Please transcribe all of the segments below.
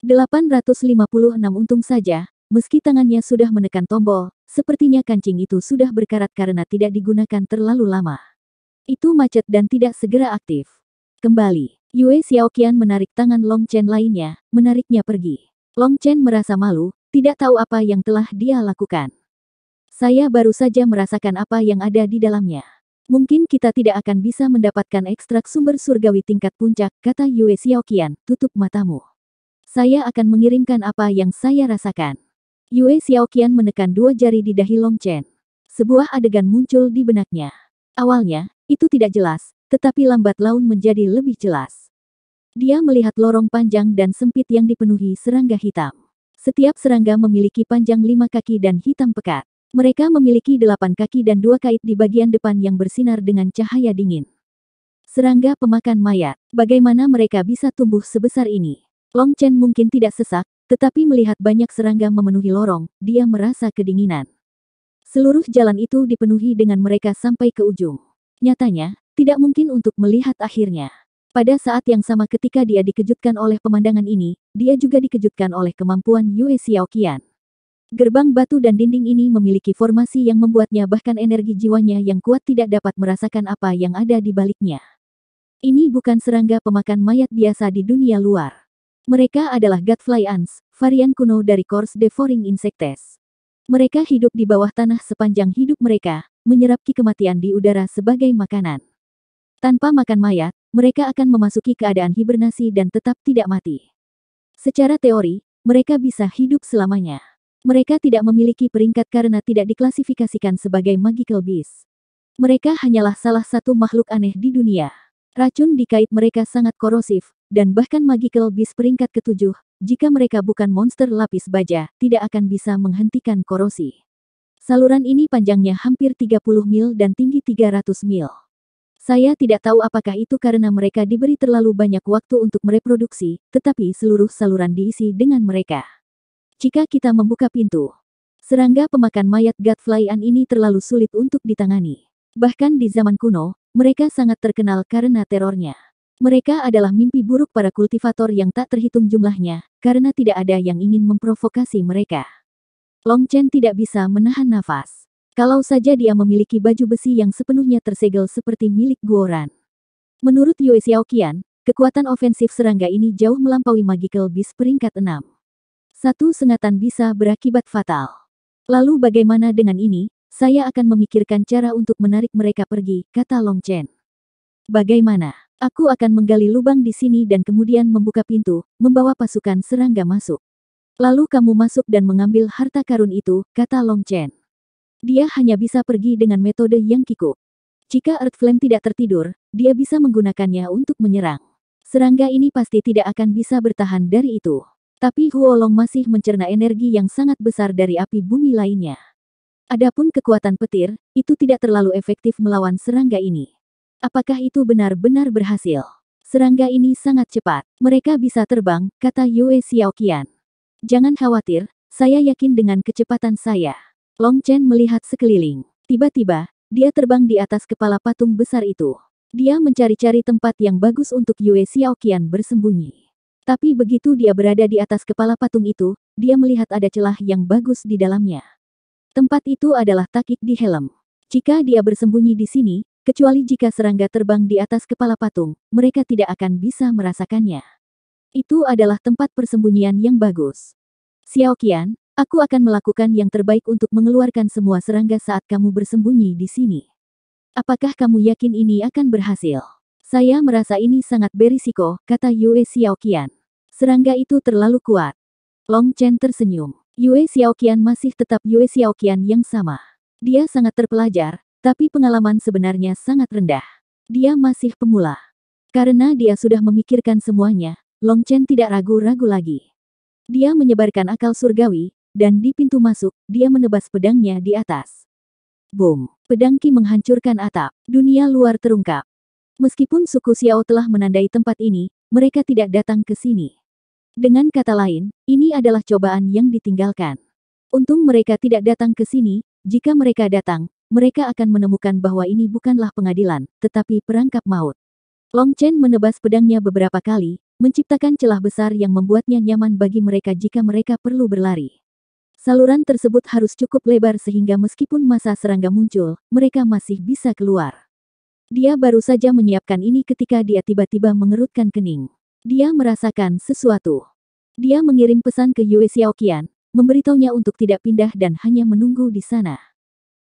856 untung saja, meski tangannya sudah menekan tombol, sepertinya kancing itu sudah berkarat karena tidak digunakan terlalu lama. Itu macet dan tidak segera aktif. Kembali, Yue Xiaoqian menarik tangan Long Chen lainnya, menariknya pergi. Long Chen merasa malu, tidak tahu apa yang telah dia lakukan. Saya baru saja merasakan apa yang ada di dalamnya. Mungkin kita tidak akan bisa mendapatkan ekstrak sumber surgawi tingkat puncak, kata Yue Xiaoqian, tutup matamu. Saya akan mengirimkan apa yang saya rasakan. Yue Xiaoqian menekan dua jari di dahi Long Chen. Sebuah adegan muncul di benaknya. Awalnya, itu tidak jelas, tetapi lambat laun menjadi lebih jelas. Dia melihat lorong panjang dan sempit yang dipenuhi serangga hitam. Setiap serangga memiliki panjang lima kaki dan hitam pekat. Mereka memiliki delapan kaki dan dua kait di bagian depan yang bersinar dengan cahaya dingin. Serangga pemakan mayat, bagaimana mereka bisa tumbuh sebesar ini? Long Chen mungkin tidak sesak, tetapi melihat banyak serangga memenuhi lorong, dia merasa kedinginan. Seluruh jalan itu dipenuhi dengan mereka sampai ke ujung. Nyatanya, tidak mungkin untuk melihat akhirnya. Pada saat yang sama ketika dia dikejutkan oleh pemandangan ini, dia juga dikejutkan oleh kemampuan Yue Xiaoqian. Gerbang batu dan dinding ini memiliki formasi yang membuatnya bahkan energi jiwanya yang kuat tidak dapat merasakan apa yang ada di baliknya. Ini bukan serangga pemakan mayat biasa di dunia luar. Mereka adalah gadfly ants, varian kuno dari kors devouring insectes. Mereka hidup di bawah tanah sepanjang hidup mereka, menyerap ki kematian di udara sebagai makanan. Tanpa makan mayat, mereka akan memasuki keadaan hibernasi dan tetap tidak mati. Secara teori, mereka bisa hidup selamanya. Mereka tidak memiliki peringkat karena tidak diklasifikasikan sebagai magical beast. Mereka hanyalah salah satu makhluk aneh di dunia. Racun di kait mereka sangat korosif, dan bahkan Magical Beast peringkat ketujuh, jika mereka bukan monster lapis baja, tidak akan bisa menghentikan korosi. Saluran ini panjangnya hampir 30 mil dan tinggi 300 mil. Saya tidak tahu apakah itu karena mereka diberi terlalu banyak waktu untuk mereproduksi, tetapi seluruh saluran diisi dengan mereka. Jika kita membuka pintu, serangga pemakan mayat Godflyan ini terlalu sulit untuk ditangani. Bahkan di zaman kuno, mereka sangat terkenal karena terornya. Mereka adalah mimpi buruk para kultivator yang tak terhitung jumlahnya, karena tidak ada yang ingin memprovokasi mereka. Long Chen tidak bisa menahan nafas. Kalau saja dia memiliki baju besi yang sepenuhnya tersegel seperti milik Guoran. Menurut Yue Xiaoqian, kekuatan ofensif serangga ini jauh melampaui Magical Beast peringkat 6. Satu sengatan bisa berakibat fatal. Lalu bagaimana dengan ini? Saya akan memikirkan cara untuk menarik mereka pergi, kata Long Chen. Bagaimana? Aku akan menggali lubang di sini dan kemudian membuka pintu, membawa pasukan serangga masuk. Lalu kamu masuk dan mengambil harta karun itu, kata Long Chen. Dia hanya bisa pergi dengan metode yang kiku. Jika Earth Flame tidak tertidur, dia bisa menggunakannya untuk menyerang. Serangga ini pasti tidak akan bisa bertahan dari itu. Tapi Huo Long masih mencerna energi yang sangat besar dari api bumi lainnya. Adapun kekuatan petir, itu tidak terlalu efektif melawan serangga ini. Apakah itu benar-benar berhasil? Serangga ini sangat cepat. Mereka bisa terbang, kata Yue Xiaoqian. Jangan khawatir, saya yakin dengan kecepatan saya. Long Chen melihat sekeliling. Tiba-tiba, dia terbang di atas kepala patung besar itu. Dia mencari-cari tempat yang bagus untuk Yue Xiaoqian bersembunyi. Tapi begitu dia berada di atas kepala patung itu, dia melihat ada celah yang bagus di dalamnya. Tempat itu adalah takik di helm. Jika dia bersembunyi di sini, Kecuali jika serangga terbang di atas kepala patung, mereka tidak akan bisa merasakannya. Itu adalah tempat persembunyian yang bagus. Xiao Qian, aku akan melakukan yang terbaik untuk mengeluarkan semua serangga saat kamu bersembunyi di sini. Apakah kamu yakin ini akan berhasil? Saya merasa ini sangat berisiko, kata Yue Xiao Qian. Serangga itu terlalu kuat. Long Chen tersenyum. Yue Xiao Qian masih tetap Yue Xiao Qian yang sama. Dia sangat terpelajar, tapi pengalaman sebenarnya sangat rendah. Dia masih pemula. Karena dia sudah memikirkan semuanya, Long Chen tidak ragu-ragu lagi. Dia menyebarkan akal surgawi, dan di pintu masuk, dia menebas pedangnya di atas. Boom! Pedang Qi menghancurkan atap. Dunia luar terungkap. Meskipun suku Xiao telah menandai tempat ini, mereka tidak datang ke sini. Dengan kata lain, ini adalah cobaan yang ditinggalkan. Untung mereka tidak datang ke sini, jika mereka datang, mereka akan menemukan bahwa ini bukanlah pengadilan, tetapi perangkap maut. Long Chen menebas pedangnya beberapa kali, menciptakan celah besar yang membuatnya nyaman bagi mereka jika mereka perlu berlari. Saluran tersebut harus cukup lebar sehingga meskipun masa serangga muncul, mereka masih bisa keluar. Dia baru saja menyiapkan ini ketika dia tiba-tiba mengerutkan kening. Dia merasakan sesuatu. Dia mengirim pesan ke Yue Xiaoqian, memberitahunya untuk tidak pindah dan hanya menunggu di sana.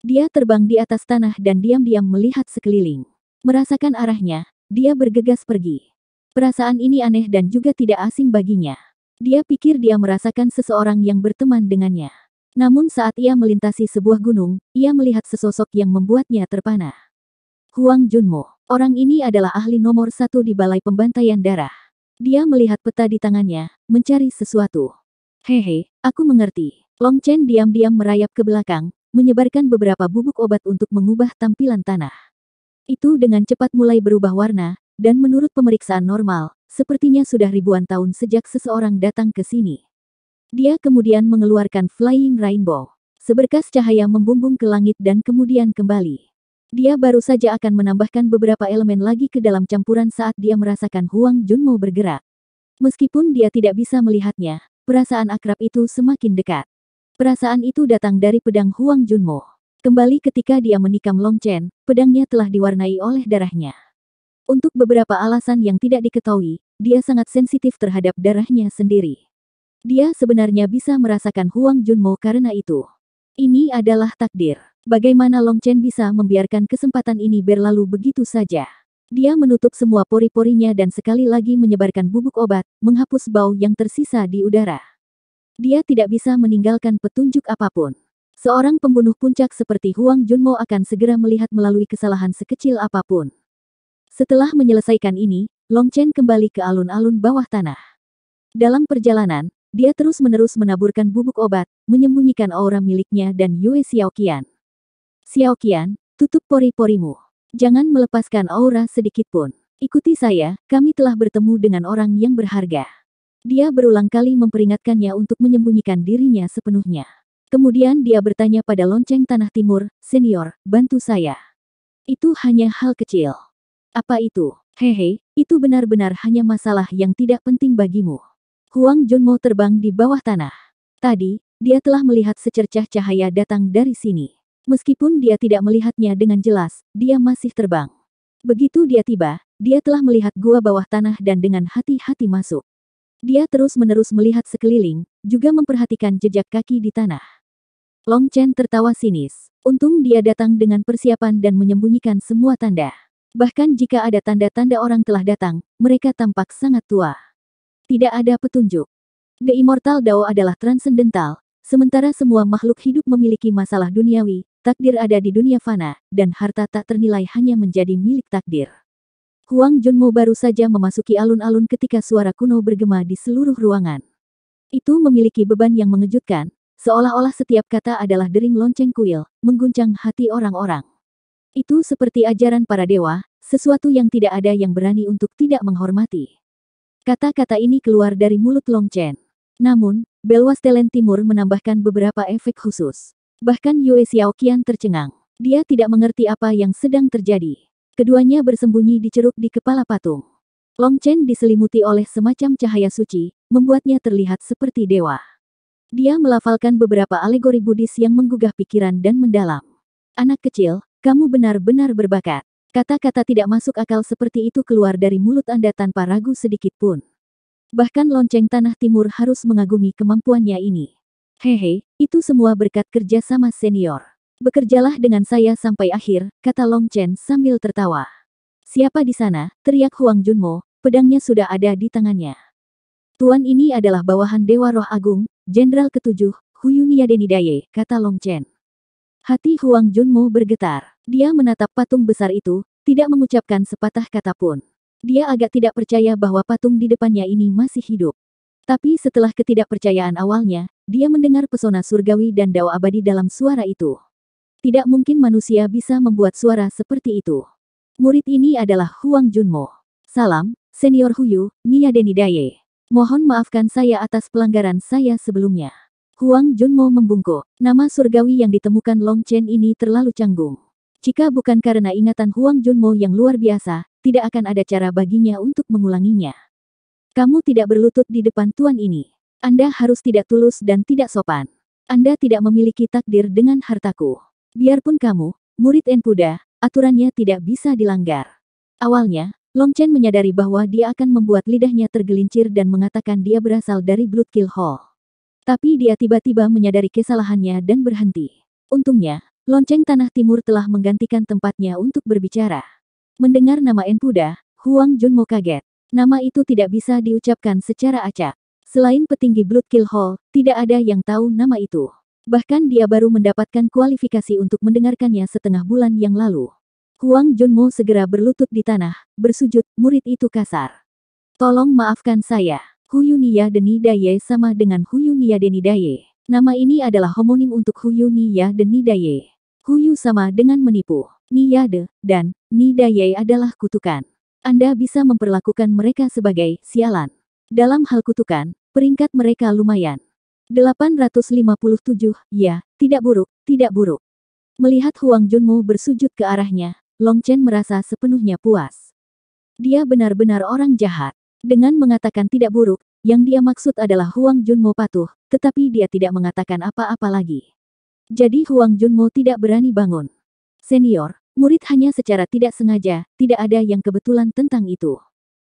Dia terbang di atas tanah dan diam-diam melihat sekeliling. Merasakan arahnya, dia bergegas pergi. Perasaan ini aneh dan juga tidak asing baginya. Dia pikir dia merasakan seseorang yang berteman dengannya. Namun saat ia melintasi sebuah gunung, ia melihat sesosok yang membuatnya terpana. Huang Junmo, orang ini adalah ahli nomor satu di Balai Pembantaian Darah. Dia melihat peta di tangannya, mencari sesuatu. Hehe, aku mengerti. Long Chen diam-diam merayap ke belakang, menyebarkan beberapa bubuk obat untuk mengubah tampilan tanah. Itu dengan cepat mulai berubah warna, dan menurut pemeriksaan normal, sepertinya sudah ribuan tahun sejak seseorang datang ke sini. Dia kemudian mengeluarkan Flying Rainbow. Seberkas cahaya membumbung ke langit dan kemudian kembali. Dia baru saja akan menambahkan beberapa elemen lagi ke dalam campuran saat dia merasakan Huang Junmo bergerak. Meskipun dia tidak bisa melihatnya, perasaan akrab itu semakin dekat. Perasaan itu datang dari pedang Huang Junmo. Kembali ketika dia menikam Long Chen, pedangnya telah diwarnai oleh darahnya. Untuk beberapa alasan yang tidak diketahui, dia sangat sensitif terhadap darahnya sendiri. Dia sebenarnya bisa merasakan Huang Junmo karena itu. Ini adalah takdir. Bagaimana Long Chen bisa membiarkan kesempatan ini berlalu begitu saja? Dia menutup semua pori-porinya dan sekali lagi menyebarkan bubuk obat, menghapus bau yang tersisa di udara. Dia tidak bisa meninggalkan petunjuk apapun. Seorang pembunuh puncak seperti Huang Junmo akan segera melihat melalui kesalahan sekecil apapun. Setelah menyelesaikan ini, Long Chen kembali ke alun-alun bawah tanah. Dalam perjalanan, dia terus-menerus menaburkan bubuk obat, menyembunyikan aura miliknya dan Yue Xiaoqian. Xiaoqian, tutup pori-porimu. Jangan melepaskan aura sedikitpun. Ikuti saya, kami telah bertemu dengan orang yang berharga. Dia berulang kali memperingatkannya untuk menyembunyikan dirinya sepenuhnya. Kemudian dia bertanya pada lonceng tanah timur, senior, bantu saya. Itu hanya hal kecil. Apa itu? Hehe, itu benar-benar hanya masalah yang tidak penting bagimu. Huang Junmo terbang di bawah tanah. Tadi, dia telah melihat secercah cahaya datang dari sini. Meskipun dia tidak melihatnya dengan jelas, dia masih terbang. Begitu dia tiba, dia telah melihat gua bawah tanah dan dengan hati-hati masuk. Dia terus-menerus melihat sekeliling, juga memperhatikan jejak kaki di tanah. Long Chen tertawa sinis. Untung dia datang dengan persiapan dan menyembunyikan semua tanda. Bahkan jika ada tanda-tanda orang telah datang, mereka tampak sangat tua. Tidak ada petunjuk. The Immortal Dao adalah transendental, sementara semua makhluk hidup memiliki masalah duniawi, takdir ada di dunia fana, dan harta tak ternilai hanya menjadi milik takdir. Huang Junmo baru saja memasuki alun-alun ketika suara kuno bergema di seluruh ruangan. Itu memiliki beban yang mengejutkan, seolah-olah setiap kata adalah dering lonceng kuil, mengguncang hati orang-orang. Itu seperti ajaran para dewa, sesuatu yang tidak ada yang berani untuk tidak menghormati. Kata-kata ini keluar dari mulut Long Chen. Namun, Belwas Telen Timur menambahkan beberapa efek khusus. Bahkan Yue Xiaoqian tercengang. Dia tidak mengerti apa yang sedang terjadi. Keduanya bersembunyi di ceruk di kepala patung. Long Chen diselimuti oleh semacam cahaya suci, membuatnya terlihat seperti dewa. Dia melafalkan beberapa alegori Buddhis yang menggugah pikiran dan mendalam. Anak kecil, kamu benar-benar berbakat. Kata-kata tidak masuk akal seperti itu keluar dari mulut Anda tanpa ragu sedikit pun. Bahkan lonceng tanah timur harus mengagumi kemampuannya ini. Hehe, itu semua berkat kerja sama senior. Bekerjalah dengan saya sampai akhir, kata Long Chen sambil tertawa. Siapa di sana? teriak Huang Junmo, pedangnya sudah ada di tangannya. Tuan ini adalah bawahan Dewa Roh Agung, Jenderal Ketujuh, Huyunia Denidaye, kata Long Chen. Hati Huang Junmo bergetar. Dia menatap patung besar itu, tidak mengucapkan sepatah kata pun. Dia agak tidak percaya bahwa patung di depannya ini masih hidup. Tapi setelah ketidakpercayaan awalnya, dia mendengar pesona surgawi dan Dao abadi dalam suara itu. Tidak mungkin manusia bisa membuat suara seperti itu. Murid ini adalah Huang Junmo. Salam, Senior Huyu, Nia Denidaye. Mohon maafkan saya atas pelanggaran saya sebelumnya. Huang Junmo membungkuk. Nama surgawi yang ditemukan Long Chen ini terlalu canggung. Jika bukan karena ingatan Huang Junmo yang luar biasa, tidak akan ada cara baginya untuk mengulanginya. Kamu tidak berlutut di depan tuan ini. Anda harus tidak tulus dan tidak sopan. Anda tidak memiliki takdir dengan hartaku. Biarpun kamu, murid Enpuda, aturannya tidak bisa dilanggar. Awalnya, Long Chen menyadari bahwa dia akan membuat lidahnya tergelincir dan mengatakan dia berasal dari Blood Kill Hall. Tapi dia tiba-tiba menyadari kesalahannya dan berhenti. Untungnya, lonceng tanah timur telah menggantikan tempatnya untuk berbicara. Mendengar nama Enpuda, Huang Junmo kaget. Nama itu tidak bisa diucapkan secara acak. Selain petinggi Blood Kill Hall, tidak ada yang tahu nama itu. Bahkan dia baru mendapatkan kualifikasi untuk mendengarkannya setengah bulan yang lalu. Huang Junmo segera berlutut di tanah, bersujud, murid itu kasar. Tolong maafkan saya. Deni Daye sama dengan Deni Daye. Nama ini adalah homonim untuk Deni Hu Huyu sama dengan menipu. Niyade, dan Nidaye adalah kutukan. Anda bisa memperlakukan mereka sebagai sialan. Dalam hal kutukan, peringkat mereka lumayan. 857, ya, tidak buruk, tidak buruk. Melihat Huang Junmu bersujud ke arahnya, Long Chen merasa sepenuhnya puas. Dia benar-benar orang jahat. Dengan mengatakan tidak buruk, yang dia maksud adalah Huang Junmu patuh, tetapi dia tidak mengatakan apa-apa lagi. Jadi Huang Junmu tidak berani bangun. Senior, murid hanya secara tidak sengaja, tidak ada yang kebetulan tentang itu.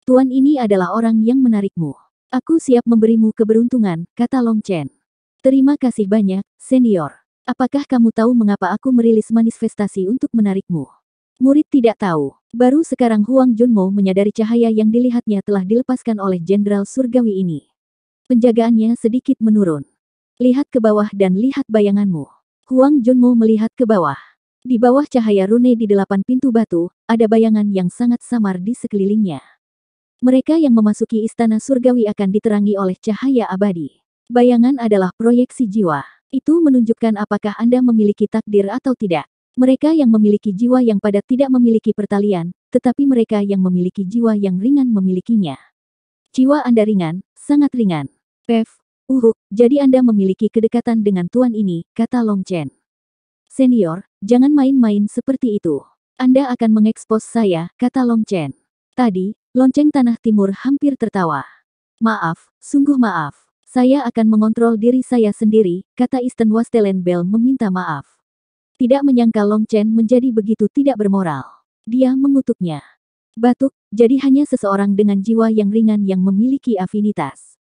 Tuan ini adalah orang yang menarikmu. Aku siap memberimu keberuntungan, kata Long Chen. Terima kasih banyak, senior. Apakah kamu tahu mengapa aku merilis manifestasi untuk menarikmu? Murid tidak tahu. Baru sekarang Huang Junmo menyadari cahaya yang dilihatnya telah dilepaskan oleh Jenderal Surgawi ini. Penjagaannya sedikit menurun. Lihat ke bawah dan lihat bayanganmu. Huang Junmo melihat ke bawah. Di bawah cahaya rune di delapan pintu batu, ada bayangan yang sangat samar di sekelilingnya. Mereka yang memasuki istana surgawi akan diterangi oleh cahaya abadi. Bayangan adalah proyeksi jiwa. Itu menunjukkan apakah Anda memiliki takdir atau tidak. Mereka yang memiliki jiwa yang padat tidak memiliki pertalian, tetapi mereka yang memiliki jiwa yang ringan memilikinya. Jiwa Anda ringan, sangat ringan. Pev, uhuk, jadi Anda memiliki kedekatan dengan Tuan ini, kata Long Chen. Senior, jangan main-main seperti itu. Anda akan mengekspos saya, kata Long Chen. Tadi, Lonceng Tanah Timur hampir tertawa. Maaf, sungguh maaf. Saya akan mengontrol diri saya sendiri, kata Isten Wastelen Bell meminta maaf. Tidak menyangka Long Chen menjadi begitu tidak bermoral. Dia mengutuknya. Batuk, jadi hanya seseorang dengan jiwa yang ringan yang memiliki afinitas.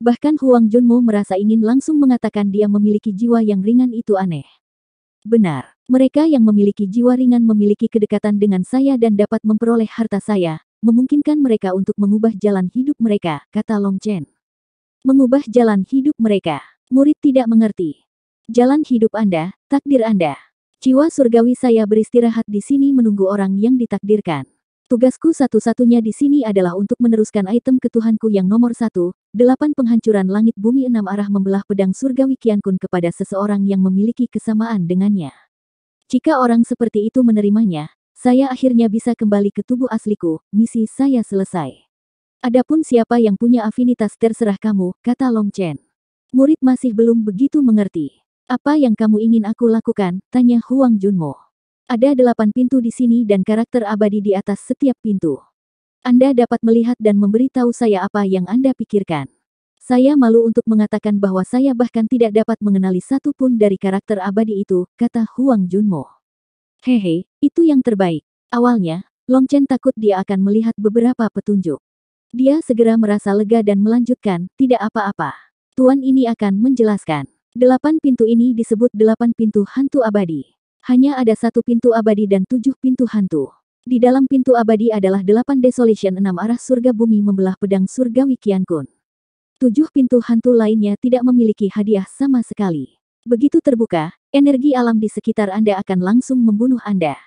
Bahkan Huang Junmu merasa ingin langsung mengatakan dia memiliki jiwa yang ringan itu aneh. Benar, mereka yang memiliki jiwa ringan memiliki kedekatan dengan saya dan dapat memperoleh harta saya, memungkinkan mereka untuk mengubah jalan hidup mereka, kata Long Chen. Mengubah jalan hidup mereka. Murid tidak mengerti. Jalan hidup Anda, takdir Anda. Jiwa surgawi saya beristirahat di sini menunggu orang yang ditakdirkan. Tugasku satu-satunya di sini adalah untuk meneruskan item ketuhanku yang nomor satu, delapan penghancuran langit bumi enam arah membelah pedang surgawi Kiankun kepada seseorang yang memiliki kesamaan dengannya. Jika orang seperti itu menerimanya, saya akhirnya bisa kembali ke tubuh asliku, misi saya selesai. Adapun siapa yang punya afinitas terserah kamu, kata Long Chen. Murid masih belum begitu mengerti. Apa yang kamu ingin aku lakukan, tanya Huang Junmo. Ada delapan pintu di sini dan karakter abadi di atas setiap pintu. Anda dapat melihat dan memberitahu saya apa yang Anda pikirkan. Saya malu untuk mengatakan bahwa saya bahkan tidak dapat mengenali satu pun dari karakter abadi itu, kata Huang Junmo. Hehe, itu yang terbaik. Awalnya, Long Chen takut dia akan melihat beberapa petunjuk. Dia segera merasa lega dan melanjutkan, tidak apa-apa. Tuan ini akan menjelaskan. Delapan pintu ini disebut delapan pintu hantu abadi. Hanya ada satu pintu abadi dan tujuh pintu hantu. Di dalam pintu abadi adalah delapan desolation enam arah surga bumi membelah pedang surga Wikian Kun. Tujuh pintu hantu lainnya tidak memiliki hadiah sama sekali. Begitu terbuka, energi alam di sekitar Anda akan langsung membunuh Anda.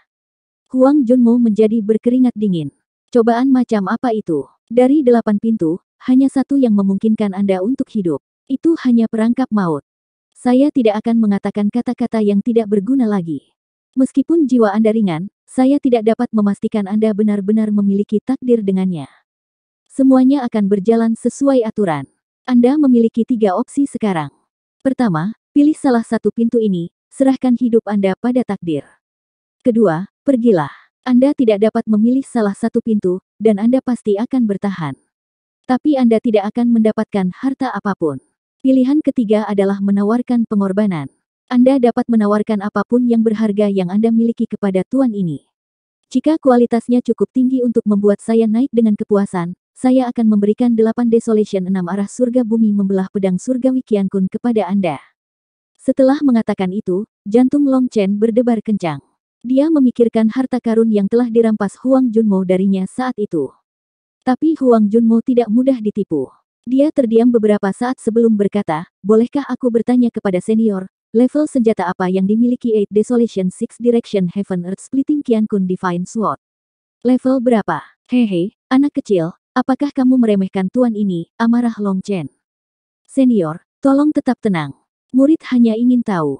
Huang Junmo menjadi berkeringat dingin. Cobaan macam apa itu? Dari delapan pintu, hanya satu yang memungkinkan Anda untuk hidup. Itu hanya perangkap maut. Saya tidak akan mengatakan kata-kata yang tidak berguna lagi. Meskipun jiwa Anda ringan, saya tidak dapat memastikan Anda benar-benar memiliki takdir dengannya. Semuanya akan berjalan sesuai aturan. Anda memiliki tiga opsi sekarang. Pertama, Pilih salah satu pintu ini, serahkan hidup Anda pada takdir. Kedua, pergilah. Anda tidak dapat memilih salah satu pintu, dan Anda pasti akan bertahan. Tapi Anda tidak akan mendapatkan harta apapun. Pilihan ketiga adalah menawarkan pengorbanan. Anda dapat menawarkan apapun yang berharga yang Anda miliki kepada Tuhan ini. Jika kualitasnya cukup tinggi untuk membuat saya naik dengan kepuasan, saya akan memberikan delapan desolation enam arah surga bumi membelah pedang surga Wikiankun kepada Anda. Setelah mengatakan itu, jantung Long Chen berdebar kencang. Dia memikirkan harta karun yang telah dirampas Huang Junmo darinya saat itu. Tapi Huang Junmo tidak mudah ditipu. Dia terdiam beberapa saat sebelum berkata, bolehkah aku bertanya kepada senior, level senjata apa yang dimiliki 8 Desolation Six Direction Heaven Earth Splitting Qian Kun Divine Sword? Level berapa? Hehe, anak kecil, apakah kamu meremehkan tuan ini, amarah Long Chen? Senior, tolong tetap tenang. Murid hanya ingin tahu.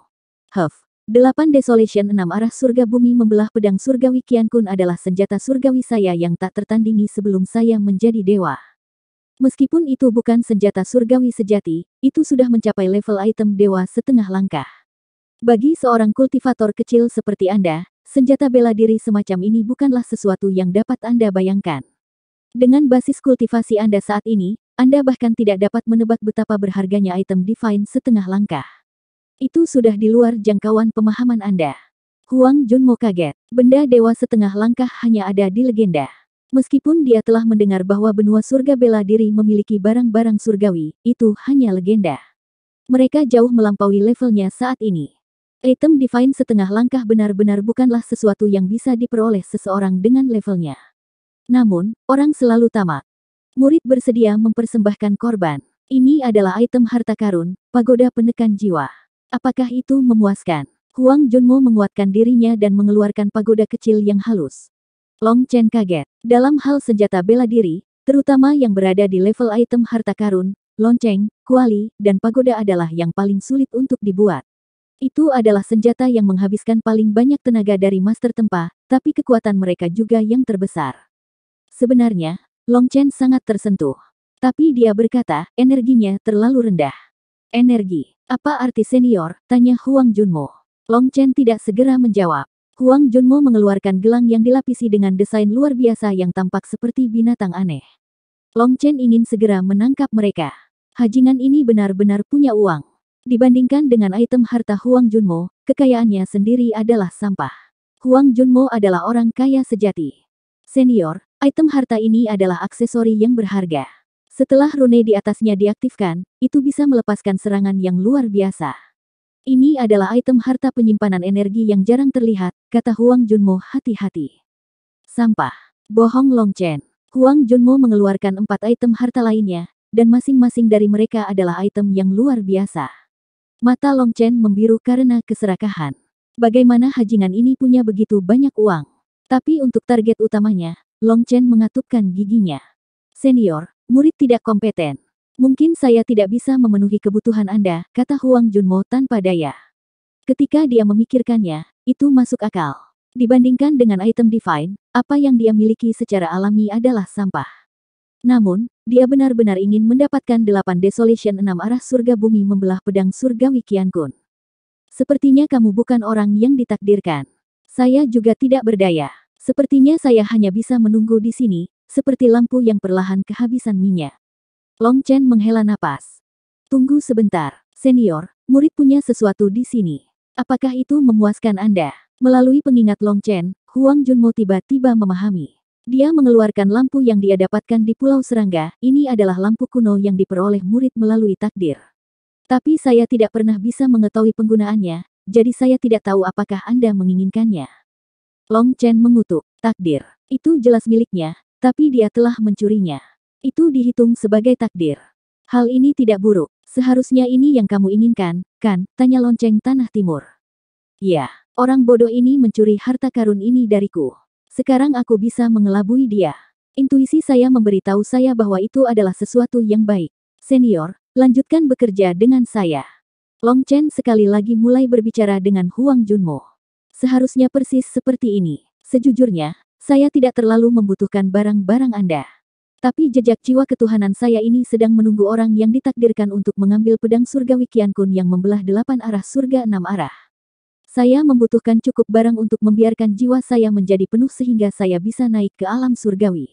Huff. Delapan Desolation enam Arah Surga Bumi Membelah Pedang Surgawi Kian Kun adalah senjata surgawi saya yang tak tertandingi sebelum saya menjadi dewa. Meskipun itu bukan senjata surgawi sejati, itu sudah mencapai level item dewa setengah langkah. Bagi seorang kultivator kecil seperti Anda, senjata bela diri semacam ini bukanlah sesuatu yang dapat Anda bayangkan. Dengan basis kultivasi Anda saat ini, anda bahkan tidak dapat menebak betapa berharganya item Divine setengah langkah. Itu sudah di luar jangkauan pemahaman Anda. Huang Junmo kaget. Benda dewa setengah langkah hanya ada di legenda. Meskipun dia telah mendengar bahwa benua surga bela diri memiliki barang-barang surgawi, itu hanya legenda. Mereka jauh melampaui levelnya saat ini. Item Divine setengah langkah benar-benar bukanlah sesuatu yang bisa diperoleh seseorang dengan levelnya. Namun, orang selalu tamak, Murid bersedia mempersembahkan korban. Ini adalah item harta karun, pagoda penekan jiwa. Apakah itu memuaskan? Huang Junmo menguatkan dirinya dan mengeluarkan pagoda kecil yang halus. Long Chen kaget. Dalam hal senjata bela diri, terutama yang berada di level item harta karun, lonceng, kuali, dan pagoda adalah yang paling sulit untuk dibuat. Itu adalah senjata yang menghabiskan paling banyak tenaga dari master tempa, tapi kekuatan mereka juga yang terbesar. Sebenarnya, Long Chen sangat tersentuh. Tapi dia berkata, energinya terlalu rendah. Energi. Apa arti senior? Tanya Huang Junmo. Long Chen tidak segera menjawab. Huang Junmo mengeluarkan gelang yang dilapisi dengan desain luar biasa yang tampak seperti binatang aneh. Long Chen ingin segera menangkap mereka. Hajingan ini benar-benar punya uang. Dibandingkan dengan item harta Huang Junmo, kekayaannya sendiri adalah sampah. Huang Junmo adalah orang kaya sejati. Senior, Item harta ini adalah aksesori yang berharga. Setelah rune di atasnya diaktifkan, itu bisa melepaskan serangan yang luar biasa. Ini adalah item harta penyimpanan energi yang jarang terlihat, kata Huang Junmo hati-hati. Sampah. Bohong Long Chen. Huang Junmo mengeluarkan empat item harta lainnya, dan masing-masing dari mereka adalah item yang luar biasa. Mata Long Chen membiru karena keserakahan. Bagaimana hajingan ini punya begitu banyak uang? Tapi untuk target utamanya, Long Chen mengatupkan giginya. Senior, murid tidak kompeten. Mungkin saya tidak bisa memenuhi kebutuhan Anda, kata Huang Junmo tanpa daya. Ketika dia memikirkannya, itu masuk akal. Dibandingkan dengan item divine, apa yang dia miliki secara alami adalah sampah. Namun, dia benar-benar ingin mendapatkan delapan desolation enam arah surga bumi membelah pedang surgawi Kun. Sepertinya kamu bukan orang yang ditakdirkan. Saya juga tidak berdaya. Sepertinya saya hanya bisa menunggu di sini, seperti lampu yang perlahan kehabisan minyak. Long Chen menghela napas. Tunggu sebentar, senior, murid punya sesuatu di sini. Apakah itu memuaskan Anda? Melalui pengingat Long Chen, Huang Junmo tiba-tiba memahami. Dia mengeluarkan lampu yang dia dapatkan di Pulau Serangga, ini adalah lampu kuno yang diperoleh murid melalui takdir. Tapi saya tidak pernah bisa mengetahui penggunaannya, jadi saya tidak tahu apakah Anda menginginkannya. Long Chen mengutuk, takdir. Itu jelas miliknya, tapi dia telah mencurinya. Itu dihitung sebagai takdir. Hal ini tidak buruk. Seharusnya ini yang kamu inginkan, kan? Tanya lonceng tanah timur. Ya, orang bodoh ini mencuri harta karun ini dariku. Sekarang aku bisa mengelabui dia. Intuisi saya memberitahu saya bahwa itu adalah sesuatu yang baik. Senior, lanjutkan bekerja dengan saya. Long Chen sekali lagi mulai berbicara dengan Huang Junmo. Seharusnya persis seperti ini. Sejujurnya, saya tidak terlalu membutuhkan barang-barang Anda. Tapi jejak jiwa ketuhanan saya ini sedang menunggu orang yang ditakdirkan untuk mengambil pedang surga Wikian Kun yang membelah delapan arah surga enam arah. Saya membutuhkan cukup barang untuk membiarkan jiwa saya menjadi penuh sehingga saya bisa naik ke alam surgawi.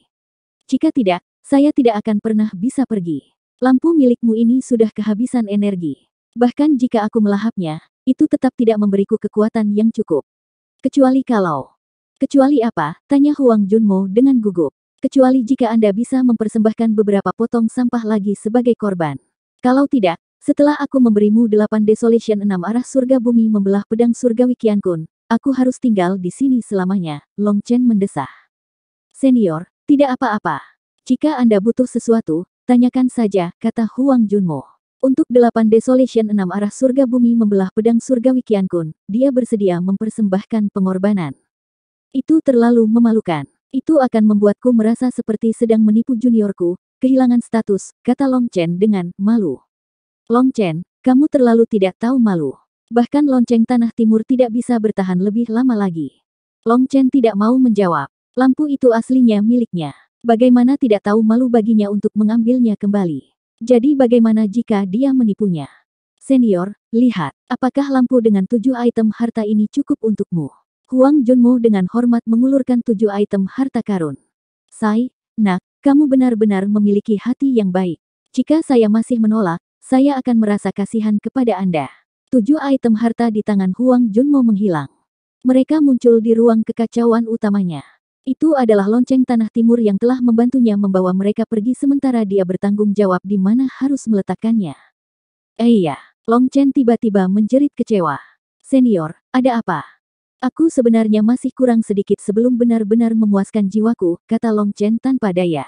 Jika tidak, saya tidak akan pernah bisa pergi. Lampu milikmu ini sudah kehabisan energi. Bahkan jika aku melahapnya, itu tetap tidak memberiku kekuatan yang cukup. Kecuali kalau. Kecuali apa? Tanya Huang Junmo dengan gugup. Kecuali jika Anda bisa mempersembahkan beberapa potong sampah lagi sebagai korban. Kalau tidak, setelah aku memberimu delapan desolation enam arah surga bumi membelah pedang surga Wikian Kun, aku harus tinggal di sini selamanya, Long Chen mendesah. Senior, tidak apa-apa. Jika Anda butuh sesuatu, tanyakan saja, kata Huang Junmo. Untuk delapan desolation enam arah surga bumi membelah pedang surga Wikian Kun, dia bersedia mempersembahkan pengorbanan. Itu terlalu memalukan. Itu akan membuatku merasa seperti sedang menipu juniorku, kehilangan status, kata Long Chen dengan malu. Long Chen, kamu terlalu tidak tahu malu. Bahkan lonceng tanah timur tidak bisa bertahan lebih lama lagi. Long Chen tidak mau menjawab. Lampu itu aslinya miliknya. Bagaimana tidak tahu malu baginya untuk mengambilnya kembali. Jadi bagaimana jika dia menipunya? Senior, lihat, apakah lampu dengan tujuh item harta ini cukup untukmu? Huang Junmu dengan hormat mengulurkan tujuh item harta karun. Sai, nak, kamu benar-benar memiliki hati yang baik. Jika saya masih menolak, saya akan merasa kasihan kepada Anda. Tujuh item harta di tangan Huang Junmo menghilang. Mereka muncul di ruang kekacauan utamanya. Itu adalah lonceng tanah timur yang telah membantunya membawa mereka pergi sementara dia bertanggung jawab di mana harus meletakkannya. Eh iya. Long lonceng tiba-tiba menjerit kecewa. Senior, ada apa? Aku sebenarnya masih kurang sedikit sebelum benar-benar memuaskan jiwaku, kata lonceng tanpa daya.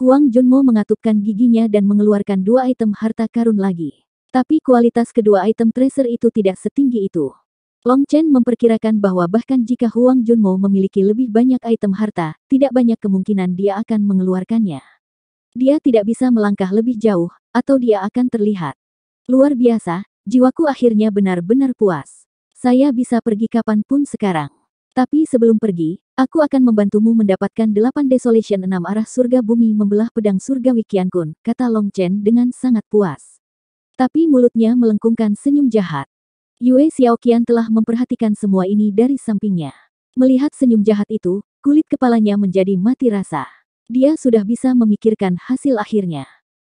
Huang Junmo mengatupkan giginya dan mengeluarkan dua item harta karun lagi. Tapi kualitas kedua item tracer itu tidak setinggi itu. Long Chen memperkirakan bahwa bahkan jika Huang Junmo memiliki lebih banyak item harta, tidak banyak kemungkinan dia akan mengeluarkannya. Dia tidak bisa melangkah lebih jauh, atau dia akan terlihat. Luar biasa, jiwaku akhirnya benar-benar puas. Saya bisa pergi kapanpun sekarang. Tapi sebelum pergi, aku akan membantumu mendapatkan delapan desolation enam arah surga bumi membelah pedang surga Wikian Kun, kata Long Chen dengan sangat puas. Tapi mulutnya melengkungkan senyum jahat. Yue Xiaoqian telah memperhatikan semua ini dari sampingnya. Melihat senyum jahat itu, kulit kepalanya menjadi mati rasa. Dia sudah bisa memikirkan hasil akhirnya.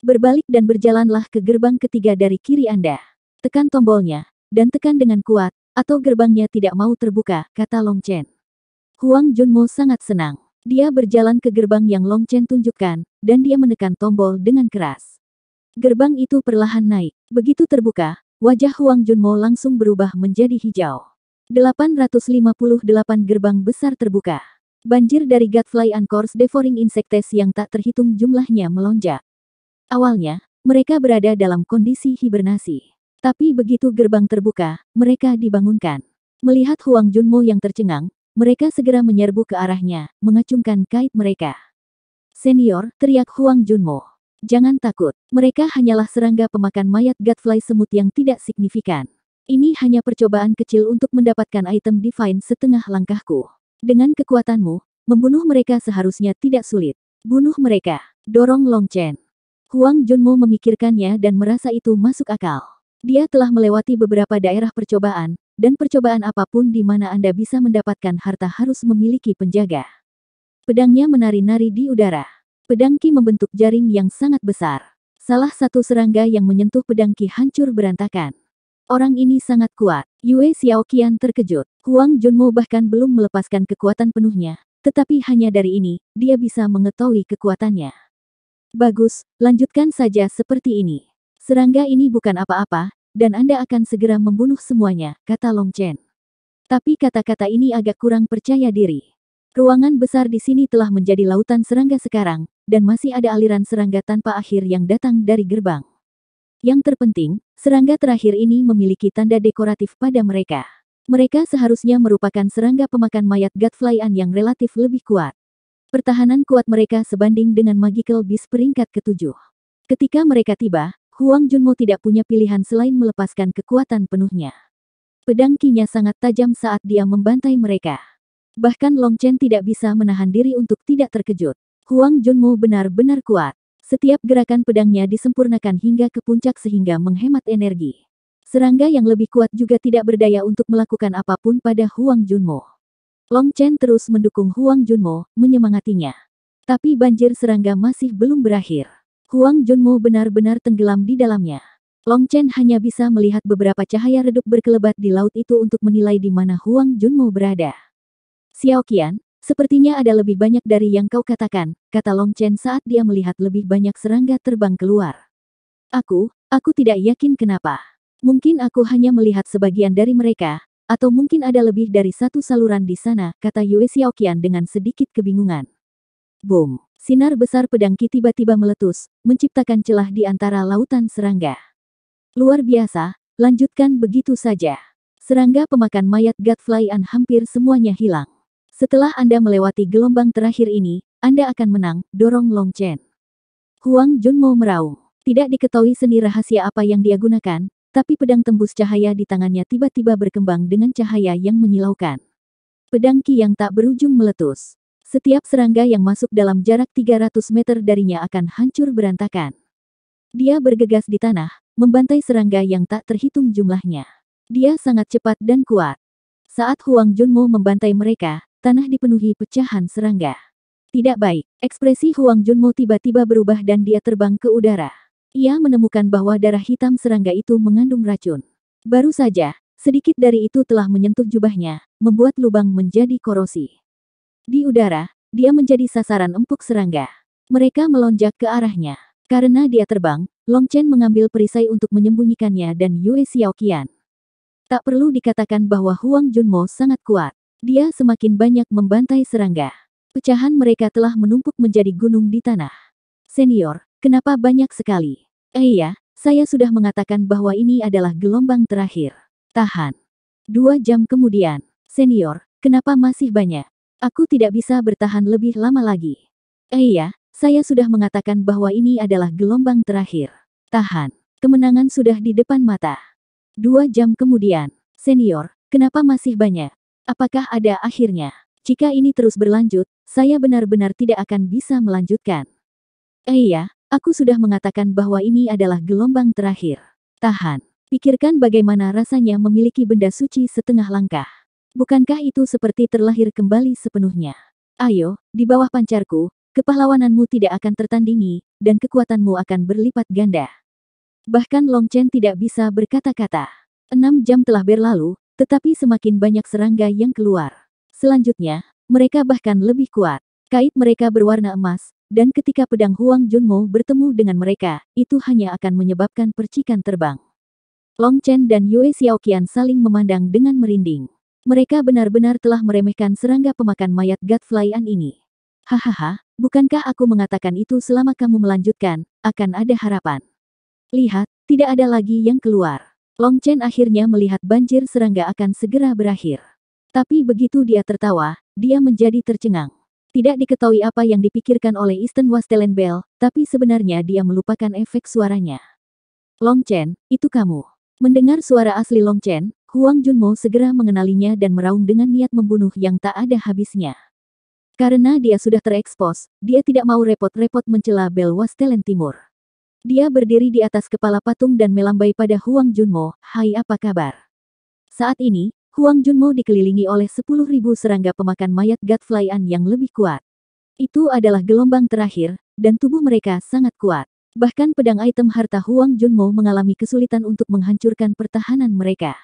Berbalik dan berjalanlah ke gerbang ketiga dari kiri Anda. Tekan tombolnya, dan tekan dengan kuat, atau gerbangnya tidak mau terbuka, kata Long Chen. Huang Junmo sangat senang. Dia berjalan ke gerbang yang Long Chen tunjukkan, dan dia menekan tombol dengan keras. Gerbang itu perlahan naik. Begitu terbuka, Wajah Huang Junmo langsung berubah menjadi hijau. 858 gerbang besar terbuka. Banjir dari Godfly Anchors Devouring Insectes yang tak terhitung jumlahnya melonjak. Awalnya, mereka berada dalam kondisi hibernasi. Tapi begitu gerbang terbuka, mereka dibangunkan. Melihat Huang Junmo yang tercengang, mereka segera menyerbu ke arahnya, mengacungkan kait mereka. Senior, teriak Huang Junmo. Jangan takut, mereka hanyalah serangga pemakan mayat gadfly semut yang tidak signifikan. Ini hanya percobaan kecil untuk mendapatkan item divine setengah langkahku. Dengan kekuatanmu, membunuh mereka seharusnya tidak sulit. Bunuh mereka, dorong Long Chen. Huang Junmo memikirkannya dan merasa itu masuk akal. Dia telah melewati beberapa daerah percobaan, dan percobaan apapun di mana Anda bisa mendapatkan harta harus memiliki penjaga. Pedangnya menari-nari di udara. Pedangki membentuk jaring yang sangat besar. Salah satu serangga yang menyentuh pedangki hancur berantakan. Orang ini sangat kuat. Yue Xiaoqian terkejut. Huang Junmo bahkan belum melepaskan kekuatan penuhnya. Tetapi hanya dari ini, dia bisa mengetahui kekuatannya. Bagus, lanjutkan saja seperti ini. Serangga ini bukan apa-apa, dan Anda akan segera membunuh semuanya, kata Long Chen. Tapi kata-kata ini agak kurang percaya diri. Ruangan besar di sini telah menjadi lautan serangga sekarang, dan masih ada aliran serangga tanpa akhir yang datang dari gerbang. Yang terpenting, serangga terakhir ini memiliki tanda dekoratif pada mereka. Mereka seharusnya merupakan serangga pemakan mayat gadflyan yang relatif lebih kuat. Pertahanan kuat mereka sebanding dengan Magical Beast peringkat ketujuh. Ketika mereka tiba, Huang Junmo tidak punya pilihan selain melepaskan kekuatan penuhnya. Pedang kinya sangat tajam saat dia membantai mereka. Bahkan Long Chen tidak bisa menahan diri untuk tidak terkejut. Huang Junmu benar-benar kuat. Setiap gerakan pedangnya disempurnakan hingga ke puncak sehingga menghemat energi. Serangga yang lebih kuat juga tidak berdaya untuk melakukan apapun pada Huang Junmo. Long Chen terus mendukung Huang Junmo, menyemangatinya. Tapi banjir serangga masih belum berakhir. Huang Junmo benar-benar tenggelam di dalamnya. Long Chen hanya bisa melihat beberapa cahaya redup berkelebat di laut itu untuk menilai di mana Huang Junmo berada. Xiao Qian, Sepertinya ada lebih banyak dari yang kau katakan, kata Long Chen saat dia melihat lebih banyak serangga terbang keluar. Aku, aku tidak yakin kenapa. Mungkin aku hanya melihat sebagian dari mereka, atau mungkin ada lebih dari satu saluran di sana, kata Yue Xiaoqian dengan sedikit kebingungan. Boom! Sinar besar pedang Ki tiba-tiba meletus, menciptakan celah di antara lautan serangga. Luar biasa, lanjutkan begitu saja. Serangga pemakan mayat gadflyan hampir semuanya hilang. Setelah Anda melewati gelombang terakhir ini, Anda akan menang, dorong Long Chen. Huang Junmo meraung. Tidak diketahui seni rahasia apa yang dia gunakan, tapi pedang tembus cahaya di tangannya tiba-tiba berkembang dengan cahaya yang menyilaukan. Pedang Qi yang tak berujung meletus. Setiap serangga yang masuk dalam jarak 300 meter darinya akan hancur berantakan. Dia bergegas di tanah, membantai serangga yang tak terhitung jumlahnya. Dia sangat cepat dan kuat. Saat Huang Junmo membantai mereka, Tanah dipenuhi pecahan serangga. Tidak baik, ekspresi Huang Junmo tiba-tiba berubah dan dia terbang ke udara. Ia menemukan bahwa darah hitam serangga itu mengandung racun. Baru saja, sedikit dari itu telah menyentuh jubahnya, membuat lubang menjadi korosi. Di udara, dia menjadi sasaran empuk serangga. Mereka melonjak ke arahnya. Karena dia terbang, Long Chen mengambil perisai untuk menyembunyikannya dan Yue Xiaoqian. Tak perlu dikatakan bahwa Huang Junmo sangat kuat. Dia semakin banyak membantai serangga. Pecahan mereka telah menumpuk menjadi gunung di tanah. Senior, kenapa banyak sekali? Eh iya, saya sudah mengatakan bahwa ini adalah gelombang terakhir. Tahan. Dua jam kemudian, senior, kenapa masih banyak? Aku tidak bisa bertahan lebih lama lagi. Eh iya, saya sudah mengatakan bahwa ini adalah gelombang terakhir. Tahan. Kemenangan sudah di depan mata. Dua jam kemudian, senior, kenapa masih banyak? Apakah ada akhirnya? Jika ini terus berlanjut, saya benar-benar tidak akan bisa melanjutkan. Eh ya, aku sudah mengatakan bahwa ini adalah gelombang terakhir. Tahan. Pikirkan bagaimana rasanya memiliki benda suci setengah langkah. Bukankah itu seperti terlahir kembali sepenuhnya? Ayo, di bawah pancarku, kepahlawananmu tidak akan tertandingi, dan kekuatanmu akan berlipat ganda. Bahkan Long Chen tidak bisa berkata-kata. Enam jam telah berlalu, tetapi semakin banyak serangga yang keluar. Selanjutnya, mereka bahkan lebih kuat. Kait mereka berwarna emas, dan ketika pedang Huang Junmo bertemu dengan mereka, itu hanya akan menyebabkan percikan terbang. Long Chen dan Yue Xiaoqian saling memandang dengan merinding. Mereka benar-benar telah meremehkan serangga pemakan mayat Godflyan ini. Hahaha, bukankah aku mengatakan itu selama kamu melanjutkan, akan ada harapan. Lihat, tidak ada lagi yang keluar. Long Chen akhirnya melihat banjir serangga akan segera berakhir. Tapi begitu dia tertawa, dia menjadi tercengang. Tidak diketahui apa yang dipikirkan oleh Easton Wastelen Bell, tapi sebenarnya dia melupakan efek suaranya. Long Chen, itu kamu. Mendengar suara asli Long Chen, Huang Junmo segera mengenalinya dan meraung dengan niat membunuh yang tak ada habisnya. Karena dia sudah terekspos, dia tidak mau repot-repot mencela Bell Wastelen Timur. Dia berdiri di atas kepala patung dan melambai pada Huang Junmo, Hai apa kabar? Saat ini, Huang Junmo dikelilingi oleh 10.000 serangga pemakan mayat gadflyan yang lebih kuat. Itu adalah gelombang terakhir, dan tubuh mereka sangat kuat. Bahkan pedang item harta Huang Junmo mengalami kesulitan untuk menghancurkan pertahanan mereka.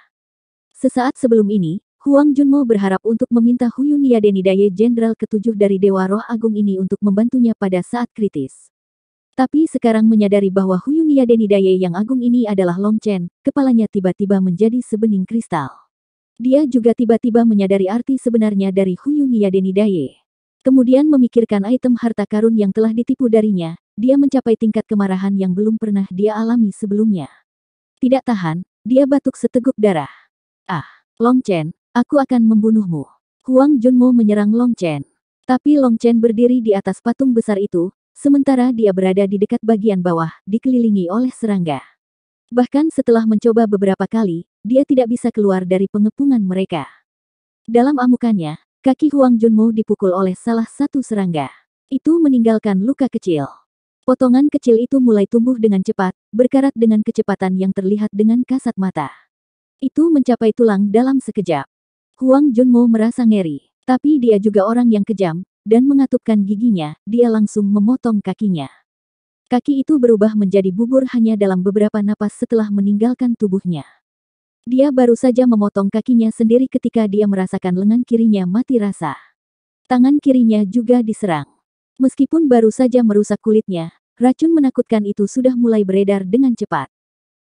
Sesaat sebelum ini, Huang Junmo berharap untuk meminta Huyun Yadenidaye Jenderal ketujuh dari Dewa Roh Agung ini untuk membantunya pada saat kritis. Tapi sekarang menyadari bahwa Huyunia Denidaye yang agung ini adalah Long Chen, kepalanya tiba-tiba menjadi sebening kristal. Dia juga tiba-tiba menyadari arti sebenarnya dari Huyunia Denidaye. Kemudian memikirkan item harta karun yang telah ditipu darinya, dia mencapai tingkat kemarahan yang belum pernah dia alami sebelumnya. Tidak tahan, dia batuk seteguk darah. Ah, Long Chen, aku akan membunuhmu. Huang Junmo menyerang Long Chen, Tapi Long Chen berdiri di atas patung besar itu, Sementara dia berada di dekat bagian bawah, dikelilingi oleh serangga. Bahkan setelah mencoba beberapa kali, dia tidak bisa keluar dari pengepungan mereka. Dalam amukannya, kaki Huang Junmu dipukul oleh salah satu serangga. Itu meninggalkan luka kecil. Potongan kecil itu mulai tumbuh dengan cepat, berkarat dengan kecepatan yang terlihat dengan kasat mata. Itu mencapai tulang dalam sekejap. Huang Junmu merasa ngeri, tapi dia juga orang yang kejam, dan mengatupkan giginya, dia langsung memotong kakinya. Kaki itu berubah menjadi bubur hanya dalam beberapa napas setelah meninggalkan tubuhnya. Dia baru saja memotong kakinya sendiri ketika dia merasakan lengan kirinya mati rasa. Tangan kirinya juga diserang. Meskipun baru saja merusak kulitnya, racun menakutkan itu sudah mulai beredar dengan cepat.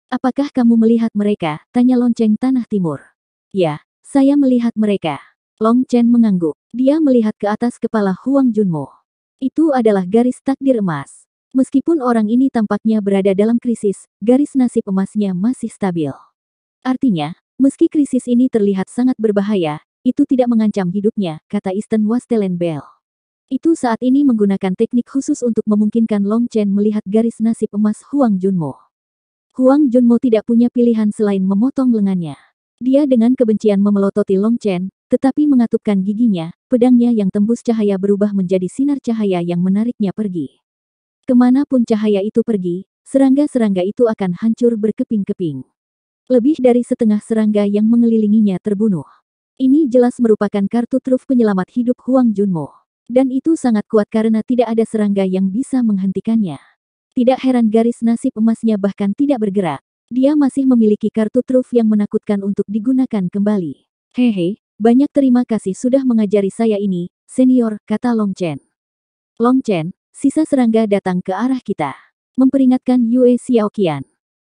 Apakah kamu melihat mereka? Tanya lonceng tanah timur. Ya, saya melihat mereka. Long Chen mengangguk. Dia melihat ke atas kepala Huang Junmo. Itu adalah garis takdir emas. Meskipun orang ini tampaknya berada dalam krisis, garis nasib emasnya masih stabil. Artinya, meski krisis ini terlihat sangat berbahaya, itu tidak mengancam hidupnya, kata Easton Wastelen Bell. Itu saat ini menggunakan teknik khusus untuk memungkinkan Long Chen melihat garis nasib emas Huang Junmo. Huang Junmo tidak punya pilihan selain memotong lengannya. Dia dengan kebencian memelototi Long Chen, tetapi mengatupkan giginya, pedangnya yang tembus cahaya berubah menjadi sinar cahaya yang menariknya pergi. Kemanapun cahaya itu pergi, serangga-serangga itu akan hancur berkeping-keping. Lebih dari setengah serangga yang mengelilinginya terbunuh. Ini jelas merupakan kartu truf penyelamat hidup Huang Junmo. Dan itu sangat kuat karena tidak ada serangga yang bisa menghentikannya. Tidak heran garis nasib emasnya bahkan tidak bergerak. Dia masih memiliki kartu truf yang menakutkan untuk digunakan kembali. Hehe, banyak terima kasih sudah mengajari saya ini, senior, kata Long Chen. Long Chen, sisa serangga datang ke arah kita. Memperingatkan Yue Xiaoqian.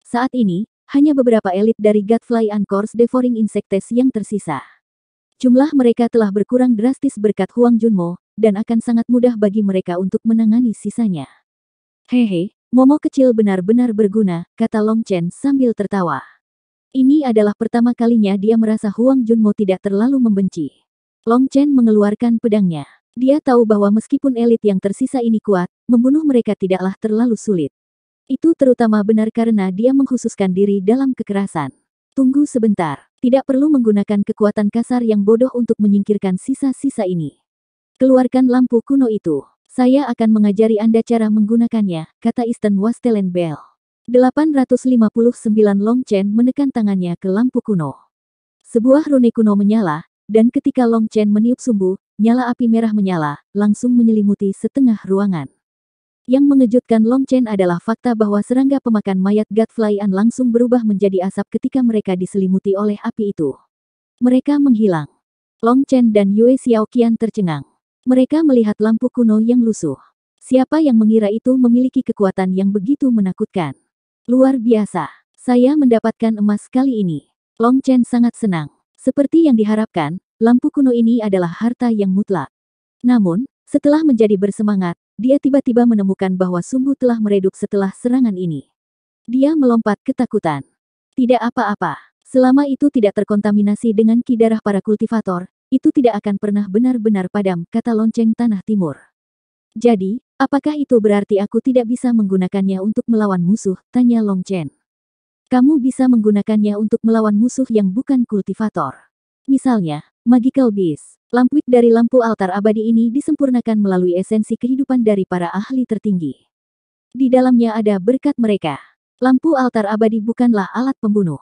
Saat ini, hanya beberapa elit dari Godfly Anchors Devouring Insectes yang tersisa. Jumlah mereka telah berkurang drastis berkat Huang Junmo, dan akan sangat mudah bagi mereka untuk menangani sisanya. Hehe, Momo kecil benar-benar berguna, kata Long Chen sambil tertawa. Ini adalah pertama kalinya dia merasa Huang Junmo tidak terlalu membenci. Long Chen mengeluarkan pedangnya. Dia tahu bahwa meskipun elit yang tersisa ini kuat, membunuh mereka tidaklah terlalu sulit. Itu terutama benar karena dia menghususkan diri dalam kekerasan. Tunggu sebentar, tidak perlu menggunakan kekuatan kasar yang bodoh untuk menyingkirkan sisa-sisa ini. Keluarkan lampu kuno itu. Saya akan mengajari Anda cara menggunakannya, kata Easton Bell. 859 Long Chen menekan tangannya ke lampu kuno. Sebuah rune kuno menyala, dan ketika Long Chen meniup sumbu, nyala api merah menyala, langsung menyelimuti setengah ruangan. Yang mengejutkan Long Chen adalah fakta bahwa serangga pemakan mayat gadflyan langsung berubah menjadi asap ketika mereka diselimuti oleh api itu. Mereka menghilang. Long Chen dan Yue Xiaoqian tercengang. Mereka melihat lampu kuno yang lusuh. Siapa yang mengira itu memiliki kekuatan yang begitu menakutkan? Luar biasa. Saya mendapatkan emas kali ini. Long Chen sangat senang. Seperti yang diharapkan, lampu kuno ini adalah harta yang mutlak. Namun, setelah menjadi bersemangat, dia tiba-tiba menemukan bahwa sumbu telah meredup setelah serangan ini. Dia melompat ketakutan. Tidak apa-apa. Selama itu tidak terkontaminasi dengan ki para kultivator, itu tidak akan pernah benar-benar padam, kata lonceng tanah timur. Jadi, Apakah itu berarti aku tidak bisa menggunakannya untuk melawan musuh? Tanya Long Chen. Kamu bisa menggunakannya untuk melawan musuh yang bukan kultivator. Misalnya, Magical Beast. Lampuik dari lampu altar abadi ini disempurnakan melalui esensi kehidupan dari para ahli tertinggi. Di dalamnya ada berkat mereka. Lampu altar abadi bukanlah alat pembunuh.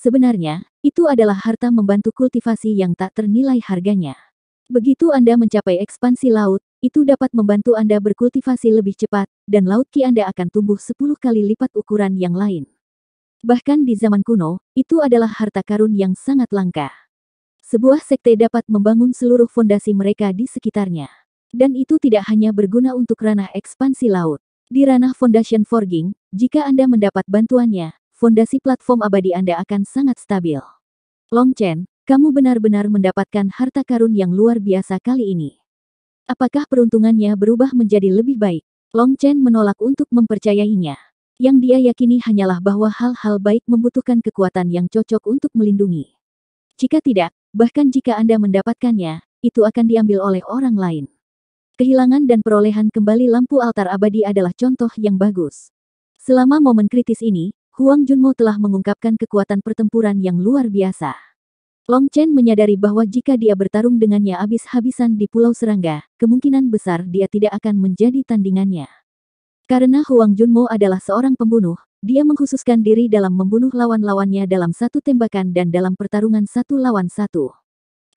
Sebenarnya, itu adalah harta membantu kultivasi yang tak ternilai harganya. Begitu Anda mencapai ekspansi laut, itu dapat membantu Anda berkultivasi lebih cepat, dan laut ki Anda akan tumbuh 10 kali lipat ukuran yang lain. Bahkan di zaman kuno, itu adalah harta karun yang sangat langka. Sebuah sekte dapat membangun seluruh fondasi mereka di sekitarnya. Dan itu tidak hanya berguna untuk ranah ekspansi laut. Di ranah Foundation Forging, jika Anda mendapat bantuannya, fondasi platform abadi Anda akan sangat stabil. Long Chen, kamu benar-benar mendapatkan harta karun yang luar biasa kali ini. Apakah peruntungannya berubah menjadi lebih baik? Long Chen menolak untuk mempercayainya. Yang dia yakini hanyalah bahwa hal-hal baik membutuhkan kekuatan yang cocok untuk melindungi. Jika tidak, bahkan jika Anda mendapatkannya, itu akan diambil oleh orang lain. Kehilangan dan perolehan kembali lampu altar abadi adalah contoh yang bagus. Selama momen kritis ini, Huang Junmo telah mengungkapkan kekuatan pertempuran yang luar biasa. Long Chen menyadari bahwa jika dia bertarung dengannya habis-habisan di Pulau Serangga, kemungkinan besar dia tidak akan menjadi tandingannya. Karena Huang Junmo adalah seorang pembunuh, dia mengkhususkan diri dalam membunuh lawan-lawannya dalam satu tembakan dan dalam pertarungan satu lawan satu.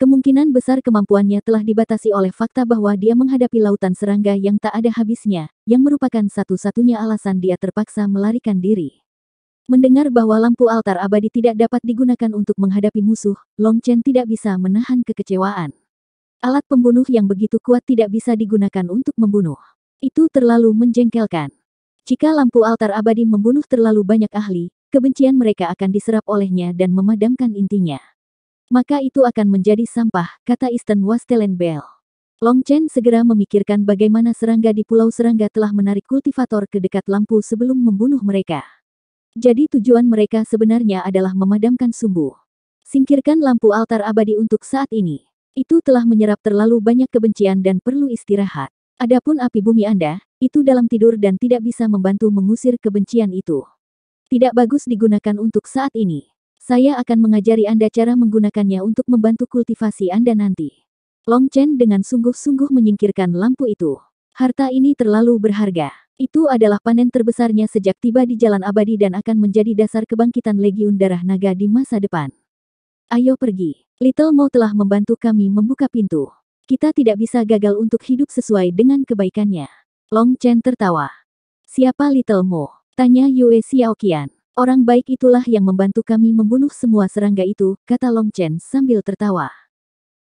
Kemungkinan besar kemampuannya telah dibatasi oleh fakta bahwa dia menghadapi lautan serangga yang tak ada habisnya, yang merupakan satu-satunya alasan dia terpaksa melarikan diri. Mendengar bahwa lampu altar abadi tidak dapat digunakan untuk menghadapi musuh, Long Chen tidak bisa menahan kekecewaan. Alat pembunuh yang begitu kuat tidak bisa digunakan untuk membunuh. Itu terlalu menjengkelkan. Jika lampu altar abadi membunuh terlalu banyak ahli, kebencian mereka akan diserap olehnya dan memadamkan intinya. Maka itu akan menjadi sampah, kata Easton Bell. Long Chen segera memikirkan bagaimana serangga di Pulau Serangga telah menarik kultivator ke dekat lampu sebelum membunuh mereka. Jadi tujuan mereka sebenarnya adalah memadamkan sumbu. Singkirkan lampu altar abadi untuk saat ini. Itu telah menyerap terlalu banyak kebencian dan perlu istirahat. Adapun api bumi Anda, itu dalam tidur dan tidak bisa membantu mengusir kebencian itu. Tidak bagus digunakan untuk saat ini. Saya akan mengajari Anda cara menggunakannya untuk membantu kultivasi Anda nanti. Long Chen dengan sungguh-sungguh menyingkirkan lampu itu. Harta ini terlalu berharga. Itu adalah panen terbesarnya sejak tiba di Jalan Abadi dan akan menjadi dasar kebangkitan Legiun Darah Naga di masa depan. Ayo pergi. Little Mo telah membantu kami membuka pintu. Kita tidak bisa gagal untuk hidup sesuai dengan kebaikannya. Long Chen tertawa. Siapa Little Mo? Tanya Yue Xiaoqian. Orang baik itulah yang membantu kami membunuh semua serangga itu, kata Long Chen sambil tertawa.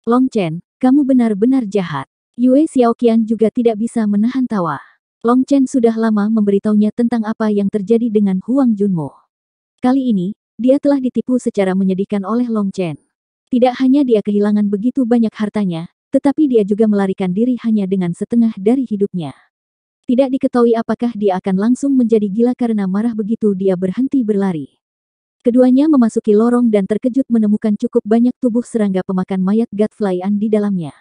Long Chen, kamu benar-benar jahat. Yue Xiaoqian juga tidak bisa menahan tawa. Long Chen sudah lama memberitahunya tentang apa yang terjadi dengan Huang Junmo. Kali ini, dia telah ditipu secara menyedihkan oleh Long Chen. Tidak hanya dia kehilangan begitu banyak hartanya, tetapi dia juga melarikan diri hanya dengan setengah dari hidupnya. Tidak diketahui apakah dia akan langsung menjadi gila karena marah begitu dia berhenti berlari. Keduanya memasuki lorong dan terkejut menemukan cukup banyak tubuh serangga pemakan mayat gadflyan di dalamnya.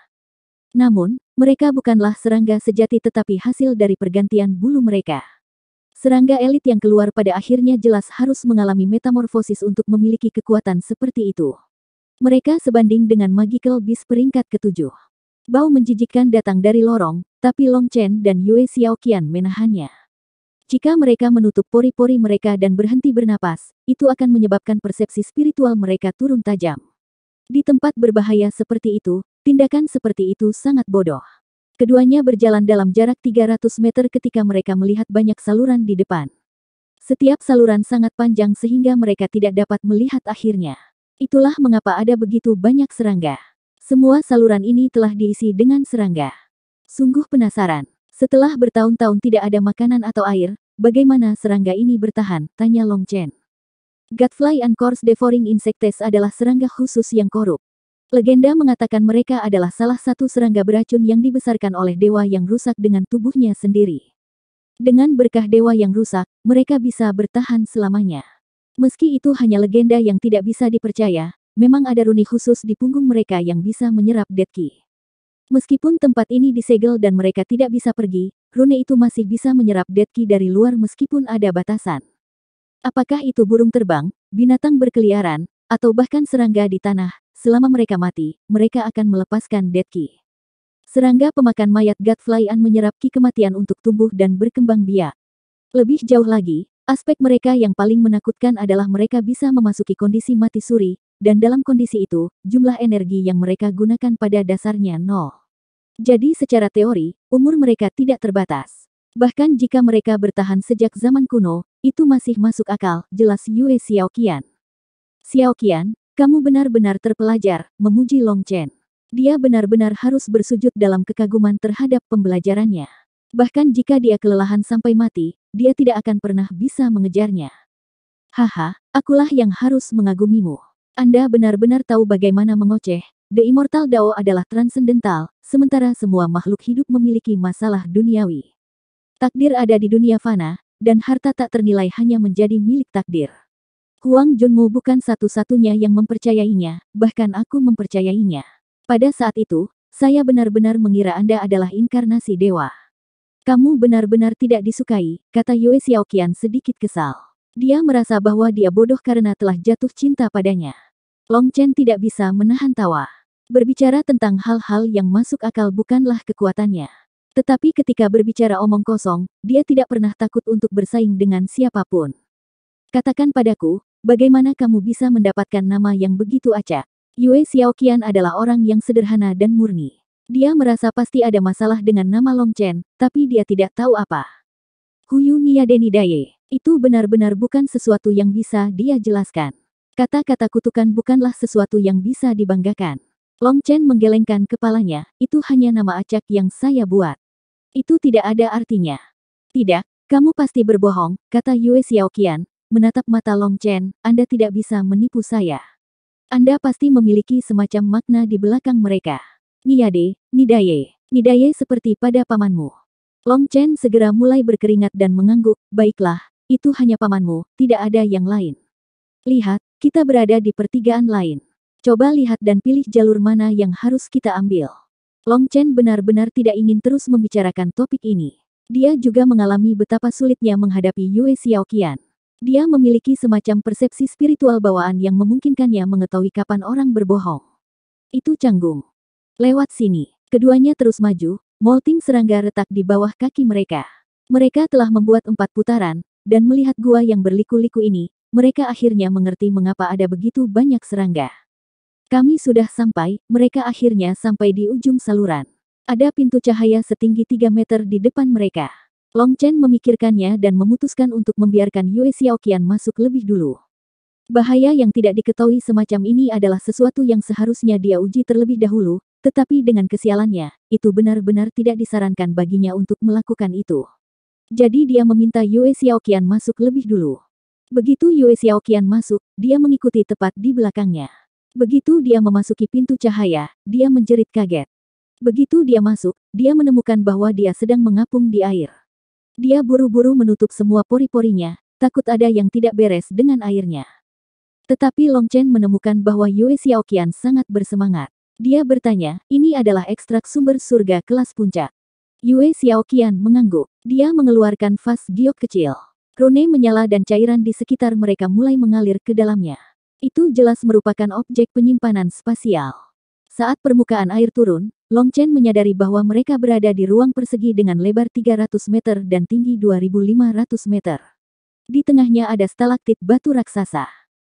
Namun, mereka bukanlah serangga sejati tetapi hasil dari pergantian bulu mereka. Serangga elit yang keluar pada akhirnya jelas harus mengalami metamorfosis untuk memiliki kekuatan seperti itu. Mereka sebanding dengan Magical Beast peringkat ketujuh. Bau menjijikkan datang dari lorong, tapi Long Chen dan Yue Xiaoqian menahannya. Jika mereka menutup pori-pori mereka dan berhenti bernapas, itu akan menyebabkan persepsi spiritual mereka turun tajam. Di tempat berbahaya seperti itu, Tindakan seperti itu sangat bodoh. Keduanya berjalan dalam jarak 300 meter ketika mereka melihat banyak saluran di depan. Setiap saluran sangat panjang sehingga mereka tidak dapat melihat akhirnya. Itulah mengapa ada begitu banyak serangga. Semua saluran ini telah diisi dengan serangga. Sungguh penasaran. Setelah bertahun-tahun tidak ada makanan atau air, bagaimana serangga ini bertahan? Tanya Long Chen. Gadfly and course devouring insectes adalah serangga khusus yang korup. Legenda mengatakan mereka adalah salah satu serangga beracun yang dibesarkan oleh dewa yang rusak dengan tubuhnya sendiri. Dengan berkah dewa yang rusak, mereka bisa bertahan selamanya. Meski itu hanya legenda yang tidak bisa dipercaya, memang ada runi khusus di punggung mereka yang bisa menyerap Dead Key. Meskipun tempat ini disegel dan mereka tidak bisa pergi, rune itu masih bisa menyerap Dead Key dari luar meskipun ada batasan. Apakah itu burung terbang, binatang berkeliaran, atau bahkan serangga di tanah, Selama mereka mati, mereka akan melepaskan Dead Ki. Serangga pemakan mayat Godflyan menyerap Ki kematian untuk tumbuh dan berkembang biak. Lebih jauh lagi, aspek mereka yang paling menakutkan adalah mereka bisa memasuki kondisi mati suri, dan dalam kondisi itu, jumlah energi yang mereka gunakan pada dasarnya nol. Jadi secara teori, umur mereka tidak terbatas. Bahkan jika mereka bertahan sejak zaman kuno, itu masih masuk akal, jelas Yue Xiaoqian. Xiaoqian, kamu benar-benar terpelajar, memuji Long Chen. Dia benar-benar harus bersujud dalam kekaguman terhadap pembelajarannya. Bahkan jika dia kelelahan sampai mati, dia tidak akan pernah bisa mengejarnya. Haha, akulah yang harus mengagumimu. Anda benar-benar tahu bagaimana mengoceh. The Immortal Dao adalah transendental, sementara semua makhluk hidup memiliki masalah duniawi. Takdir ada di dunia fana, dan harta tak ternilai hanya menjadi milik takdir. Huang Junmu bukan satu-satunya yang mempercayainya, bahkan aku mempercayainya. Pada saat itu, saya benar-benar mengira Anda adalah inkarnasi dewa. Kamu benar-benar tidak disukai, kata Yue Xiaoqian sedikit kesal. Dia merasa bahwa dia bodoh karena telah jatuh cinta padanya. Long Chen tidak bisa menahan tawa. Berbicara tentang hal-hal yang masuk akal bukanlah kekuatannya. Tetapi ketika berbicara omong kosong, dia tidak pernah takut untuk bersaing dengan siapapun. Katakan padaku, bagaimana kamu bisa mendapatkan nama yang begitu acak? Yue Xiaoqian adalah orang yang sederhana dan murni. Dia merasa pasti ada masalah dengan nama Long Chen, tapi dia tidak tahu apa. Huyu Niadeni Daye, itu benar-benar bukan sesuatu yang bisa dia jelaskan. Kata-kata kutukan bukanlah sesuatu yang bisa dibanggakan. Long Chen menggelengkan kepalanya, itu hanya nama acak yang saya buat. Itu tidak ada artinya. Tidak, kamu pasti berbohong, kata Yue Xiaoqian, menatap mata Long Chen, Anda tidak bisa menipu saya. Anda pasti memiliki semacam makna di belakang mereka. Niade, Nidaye, Nidaye seperti pada pamanmu. Long Chen segera mulai berkeringat dan mengangguk, baiklah, itu hanya pamanmu, tidak ada yang lain. Lihat, kita berada di pertigaan lain. Coba lihat dan pilih jalur mana yang harus kita ambil. Long Chen benar-benar tidak ingin terus membicarakan topik ini. Dia juga mengalami betapa sulitnya menghadapi Yue Xiaoqian. Dia memiliki semacam persepsi spiritual bawaan yang memungkinkannya mengetahui kapan orang berbohong. Itu canggung. Lewat sini, keduanya terus maju, molting serangga retak di bawah kaki mereka. Mereka telah membuat empat putaran, dan melihat gua yang berliku-liku ini, mereka akhirnya mengerti mengapa ada begitu banyak serangga. Kami sudah sampai, mereka akhirnya sampai di ujung saluran. Ada pintu cahaya setinggi 3 meter di depan mereka. Long Chen memikirkannya dan memutuskan untuk membiarkan Yue Xiaoqian masuk lebih dulu. Bahaya yang tidak diketahui semacam ini adalah sesuatu yang seharusnya dia uji terlebih dahulu, tetapi dengan kesialannya, itu benar-benar tidak disarankan baginya untuk melakukan itu. Jadi dia meminta Yue Xiaoqian masuk lebih dulu. Begitu Yue Xiaoqian masuk, dia mengikuti tepat di belakangnya. Begitu dia memasuki pintu cahaya, dia menjerit kaget. Begitu dia masuk, dia menemukan bahwa dia sedang mengapung di air. Dia buru-buru menutup semua pori-porinya, takut ada yang tidak beres dengan airnya. Tetapi Long Chen menemukan bahwa Yue Xiaoqian sangat bersemangat. Dia bertanya, ini adalah ekstrak sumber surga kelas puncak. Yue Xiaoqian mengangguk. Dia mengeluarkan vas giok kecil. Rune menyala dan cairan di sekitar mereka mulai mengalir ke dalamnya. Itu jelas merupakan objek penyimpanan spasial. Saat permukaan air turun, Long Chen menyadari bahwa mereka berada di ruang persegi dengan lebar 300 meter dan tinggi 2500 meter. Di tengahnya ada stalaktit batu raksasa.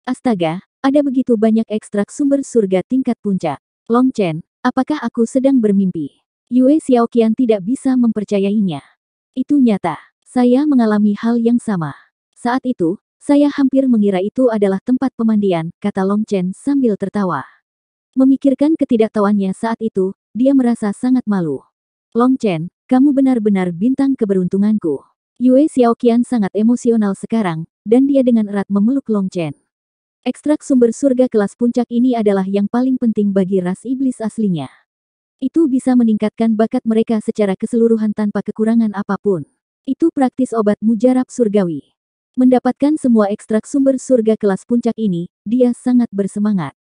Astaga, ada begitu banyak ekstrak sumber surga tingkat puncak. Long Chen, apakah aku sedang bermimpi? Yue Xiaoqian tidak bisa mempercayainya. Itu nyata. Saya mengalami hal yang sama. Saat itu, saya hampir mengira itu adalah tempat pemandian, kata Long Chen sambil tertawa. Memikirkan ketidaktahuannya saat itu, dia merasa sangat malu. Long Chen, kamu benar-benar bintang keberuntunganku. Yue Xiaoqian sangat emosional sekarang, dan dia dengan erat memeluk Long Chen. Ekstrak sumber surga kelas puncak ini adalah yang paling penting bagi ras iblis aslinya. Itu bisa meningkatkan bakat mereka secara keseluruhan tanpa kekurangan apapun. Itu praktis obat mujarab surgawi. Mendapatkan semua ekstrak sumber surga kelas puncak ini, dia sangat bersemangat.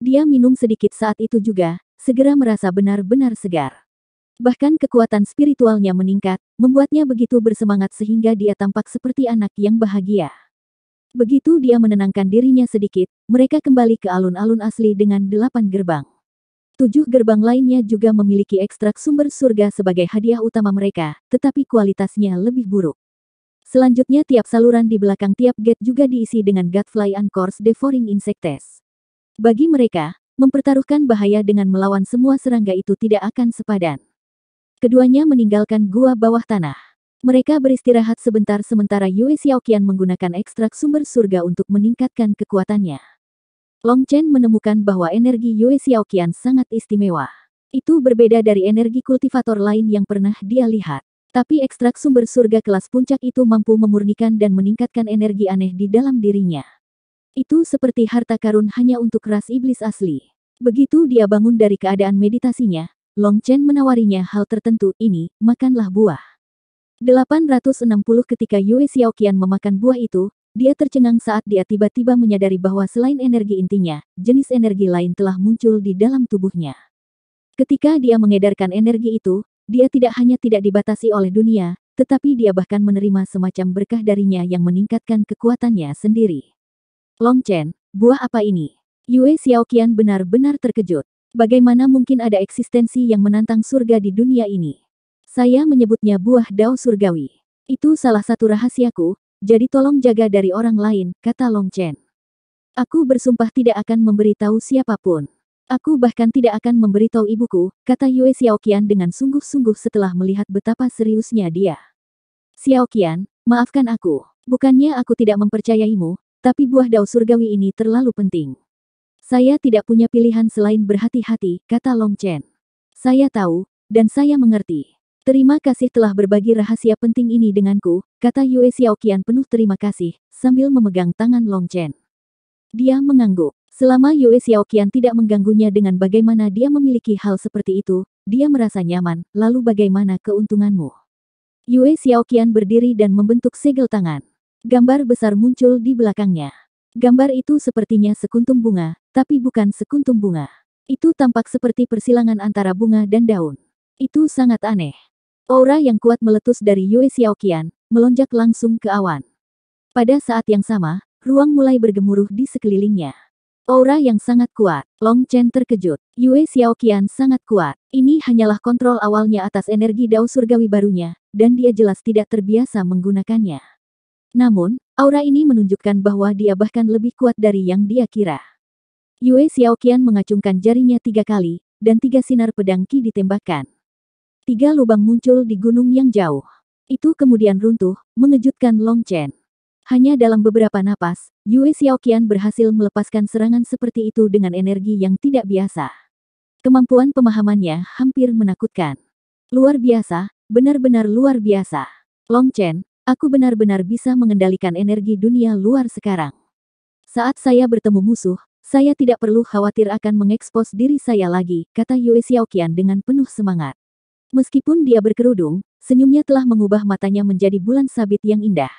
Dia minum sedikit saat itu juga, segera merasa benar-benar segar. Bahkan kekuatan spiritualnya meningkat, membuatnya begitu bersemangat sehingga dia tampak seperti anak yang bahagia. Begitu dia menenangkan dirinya sedikit, mereka kembali ke alun-alun asli dengan delapan gerbang. Tujuh gerbang lainnya juga memiliki ekstrak sumber surga sebagai hadiah utama mereka, tetapi kualitasnya lebih buruk. Selanjutnya tiap saluran di belakang tiap gate juga diisi dengan Godfly Anchors Devouring Insectes. Bagi mereka, Mempertaruhkan bahaya dengan melawan semua serangga itu tidak akan sepadan. Keduanya meninggalkan gua bawah tanah. Mereka beristirahat sebentar sementara Yue Xiaoqian menggunakan ekstrak sumber surga untuk meningkatkan kekuatannya. Long Chen menemukan bahwa energi Yue Xiaoqian sangat istimewa. Itu berbeda dari energi kultivator lain yang pernah dia lihat. Tapi ekstrak sumber surga kelas puncak itu mampu memurnikan dan meningkatkan energi aneh di dalam dirinya. Itu seperti harta karun hanya untuk ras iblis asli. Begitu dia bangun dari keadaan meditasinya, Long Chen menawarinya hal tertentu, ini, makanlah buah. 860 ketika Yue Xiaoqian memakan buah itu, dia tercengang saat dia tiba-tiba menyadari bahwa selain energi intinya, jenis energi lain telah muncul di dalam tubuhnya. Ketika dia mengedarkan energi itu, dia tidak hanya tidak dibatasi oleh dunia, tetapi dia bahkan menerima semacam berkah darinya yang meningkatkan kekuatannya sendiri. Long Chen, buah apa ini? Yue Xiaoqian benar-benar terkejut. Bagaimana mungkin ada eksistensi yang menantang surga di dunia ini? Saya menyebutnya buah dao surgawi. Itu salah satu rahasiaku, jadi tolong jaga dari orang lain, kata Long Chen. Aku bersumpah tidak akan memberitahu siapapun. Aku bahkan tidak akan memberitahu ibuku, kata Yue Xiaoqian dengan sungguh-sungguh setelah melihat betapa seriusnya dia. Xiaoqian, maafkan aku. Bukannya aku tidak mempercayaimu, tapi buah dao surgawi ini terlalu penting. Saya tidak punya pilihan selain berhati-hati, kata Long Chen. Saya tahu, dan saya mengerti. Terima kasih telah berbagi rahasia penting ini denganku, kata Yue Xiaoqian penuh terima kasih, sambil memegang tangan Long Chen. Dia mengangguk. Selama Yue Xiaoqian tidak mengganggunya dengan bagaimana dia memiliki hal seperti itu, dia merasa nyaman, lalu bagaimana keuntunganmu? Yue Xiaoqian berdiri dan membentuk segel tangan. Gambar besar muncul di belakangnya. Gambar itu sepertinya sekuntum bunga, tapi bukan sekuntum bunga. Itu tampak seperti persilangan antara bunga dan daun. Itu sangat aneh. Aura yang kuat meletus dari Yue Xiaoqian, melonjak langsung ke awan. Pada saat yang sama, ruang mulai bergemuruh di sekelilingnya. Aura yang sangat kuat, Long Chen terkejut. Yue Xiaoqian sangat kuat. Ini hanyalah kontrol awalnya atas energi dao surgawi barunya, dan dia jelas tidak terbiasa menggunakannya. Namun, aura ini menunjukkan bahwa dia bahkan lebih kuat dari yang dia kira. Yue Xiaoqian mengacungkan jarinya tiga kali, dan tiga sinar pedang Qi ditembakkan. Tiga lubang muncul di gunung yang jauh. Itu kemudian runtuh, mengejutkan Long Chen. Hanya dalam beberapa napas, Yue Xiaoqian berhasil melepaskan serangan seperti itu dengan energi yang tidak biasa. Kemampuan pemahamannya hampir menakutkan. Luar biasa, benar-benar luar biasa. Long Chen, Aku benar-benar bisa mengendalikan energi dunia luar sekarang. Saat saya bertemu musuh, saya tidak perlu khawatir akan mengekspos diri saya lagi, kata Yue Xiaoqian dengan penuh semangat. Meskipun dia berkerudung, senyumnya telah mengubah matanya menjadi bulan sabit yang indah.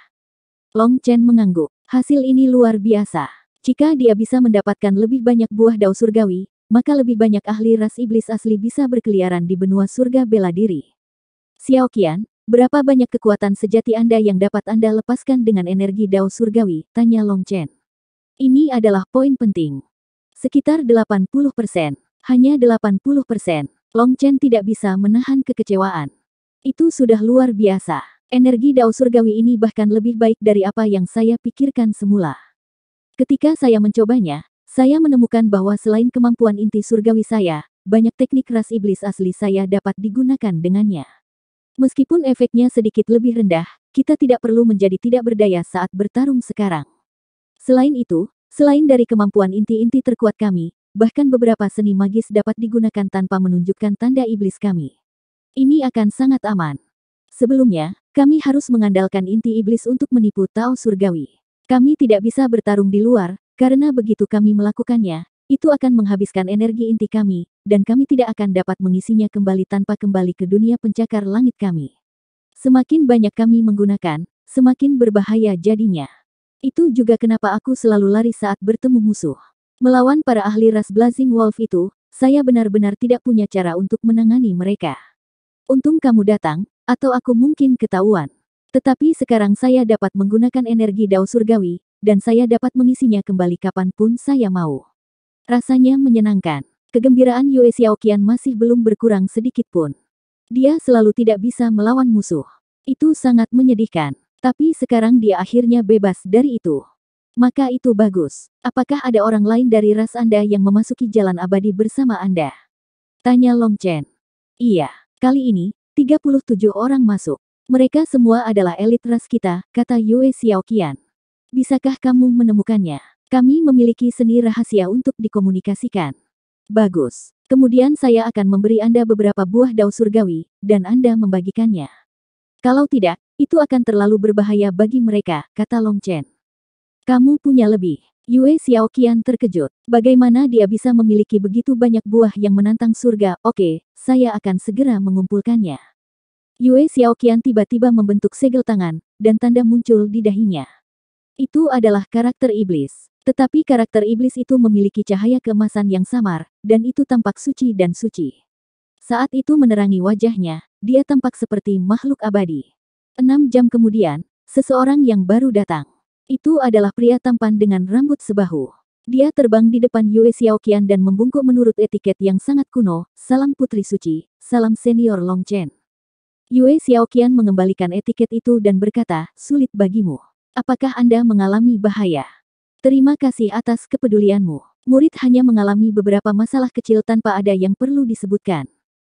Long Chen mengangguk. Hasil ini luar biasa. Jika dia bisa mendapatkan lebih banyak buah dao surgawi, maka lebih banyak ahli ras iblis asli bisa berkeliaran di benua surga bela diri. Xiaoqian, Berapa banyak kekuatan sejati Anda yang dapat Anda lepaskan dengan energi Dao Surgawi? Tanya Long Chen. Ini adalah poin penting. Sekitar 80 persen. Hanya 80 persen. Long Chen tidak bisa menahan kekecewaan. Itu sudah luar biasa. Energi Dao Surgawi ini bahkan lebih baik dari apa yang saya pikirkan semula. Ketika saya mencobanya, saya menemukan bahwa selain kemampuan inti surgawi saya, banyak teknik ras iblis asli saya dapat digunakan dengannya. Meskipun efeknya sedikit lebih rendah, kita tidak perlu menjadi tidak berdaya saat bertarung sekarang. Selain itu, selain dari kemampuan inti-inti terkuat kami, bahkan beberapa seni magis dapat digunakan tanpa menunjukkan tanda iblis kami. Ini akan sangat aman. Sebelumnya, kami harus mengandalkan inti iblis untuk menipu Tao Surgawi. Kami tidak bisa bertarung di luar, karena begitu kami melakukannya, itu akan menghabiskan energi inti kami, dan kami tidak akan dapat mengisinya kembali tanpa kembali ke dunia pencakar langit kami. Semakin banyak kami menggunakan, semakin berbahaya jadinya. Itu juga kenapa aku selalu lari saat bertemu musuh. Melawan para ahli ras Blazing Wolf itu, saya benar-benar tidak punya cara untuk menangani mereka. Untung kamu datang, atau aku mungkin ketahuan. Tetapi sekarang saya dapat menggunakan energi dao surgawi, dan saya dapat mengisinya kembali kapanpun saya mau. Rasanya menyenangkan. Kegembiraan Yue Xiaoqian masih belum berkurang sedikit pun. Dia selalu tidak bisa melawan musuh. Itu sangat menyedihkan. Tapi sekarang dia akhirnya bebas dari itu. Maka itu bagus. Apakah ada orang lain dari ras Anda yang memasuki jalan abadi bersama Anda? Tanya Long Chen. Iya, kali ini, 37 orang masuk. Mereka semua adalah elit ras kita, kata Yue Xiaoqian. Bisakah kamu menemukannya? Kami memiliki seni rahasia untuk dikomunikasikan. Bagus. Kemudian saya akan memberi Anda beberapa buah daun surgawi, dan Anda membagikannya. Kalau tidak, itu akan terlalu berbahaya bagi mereka, kata Long Chen. Kamu punya lebih. Yue Xiaoqian terkejut. Bagaimana dia bisa memiliki begitu banyak buah yang menantang surga? Oke, saya akan segera mengumpulkannya. Yue Xiaoqian tiba-tiba membentuk segel tangan, dan tanda muncul di dahinya. Itu adalah karakter iblis. Tetapi karakter iblis itu memiliki cahaya keemasan yang samar, dan itu tampak suci dan suci. Saat itu menerangi wajahnya, dia tampak seperti makhluk abadi. Enam jam kemudian, seseorang yang baru datang. Itu adalah pria tampan dengan rambut sebahu. Dia terbang di depan Yue Xiaoqian dan membungkuk menurut etiket yang sangat kuno, salam putri suci, salam senior Long Chen. Yue Xiaoqian mengembalikan etiket itu dan berkata, sulit bagimu. Apakah Anda mengalami bahaya? Terima kasih atas kepedulianmu. Murid hanya mengalami beberapa masalah kecil tanpa ada yang perlu disebutkan.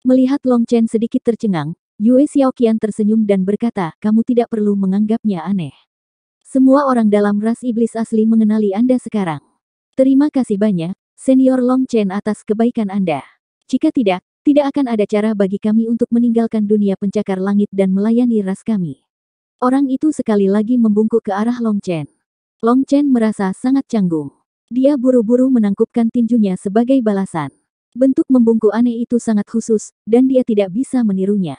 Melihat Long Chen sedikit tercengang, Yue Xiaoqian tersenyum dan berkata, kamu tidak perlu menganggapnya aneh. Semua orang dalam ras iblis asli mengenali Anda sekarang. Terima kasih banyak, Senior Long Chen atas kebaikan Anda. Jika tidak, tidak akan ada cara bagi kami untuk meninggalkan dunia pencakar langit dan melayani ras kami. Orang itu sekali lagi membungkuk ke arah Long Chen. Long Chen merasa sangat canggung. Dia buru-buru menangkupkan tinjunya sebagai balasan. Bentuk membungkuk aneh itu sangat khusus, dan dia tidak bisa menirunya.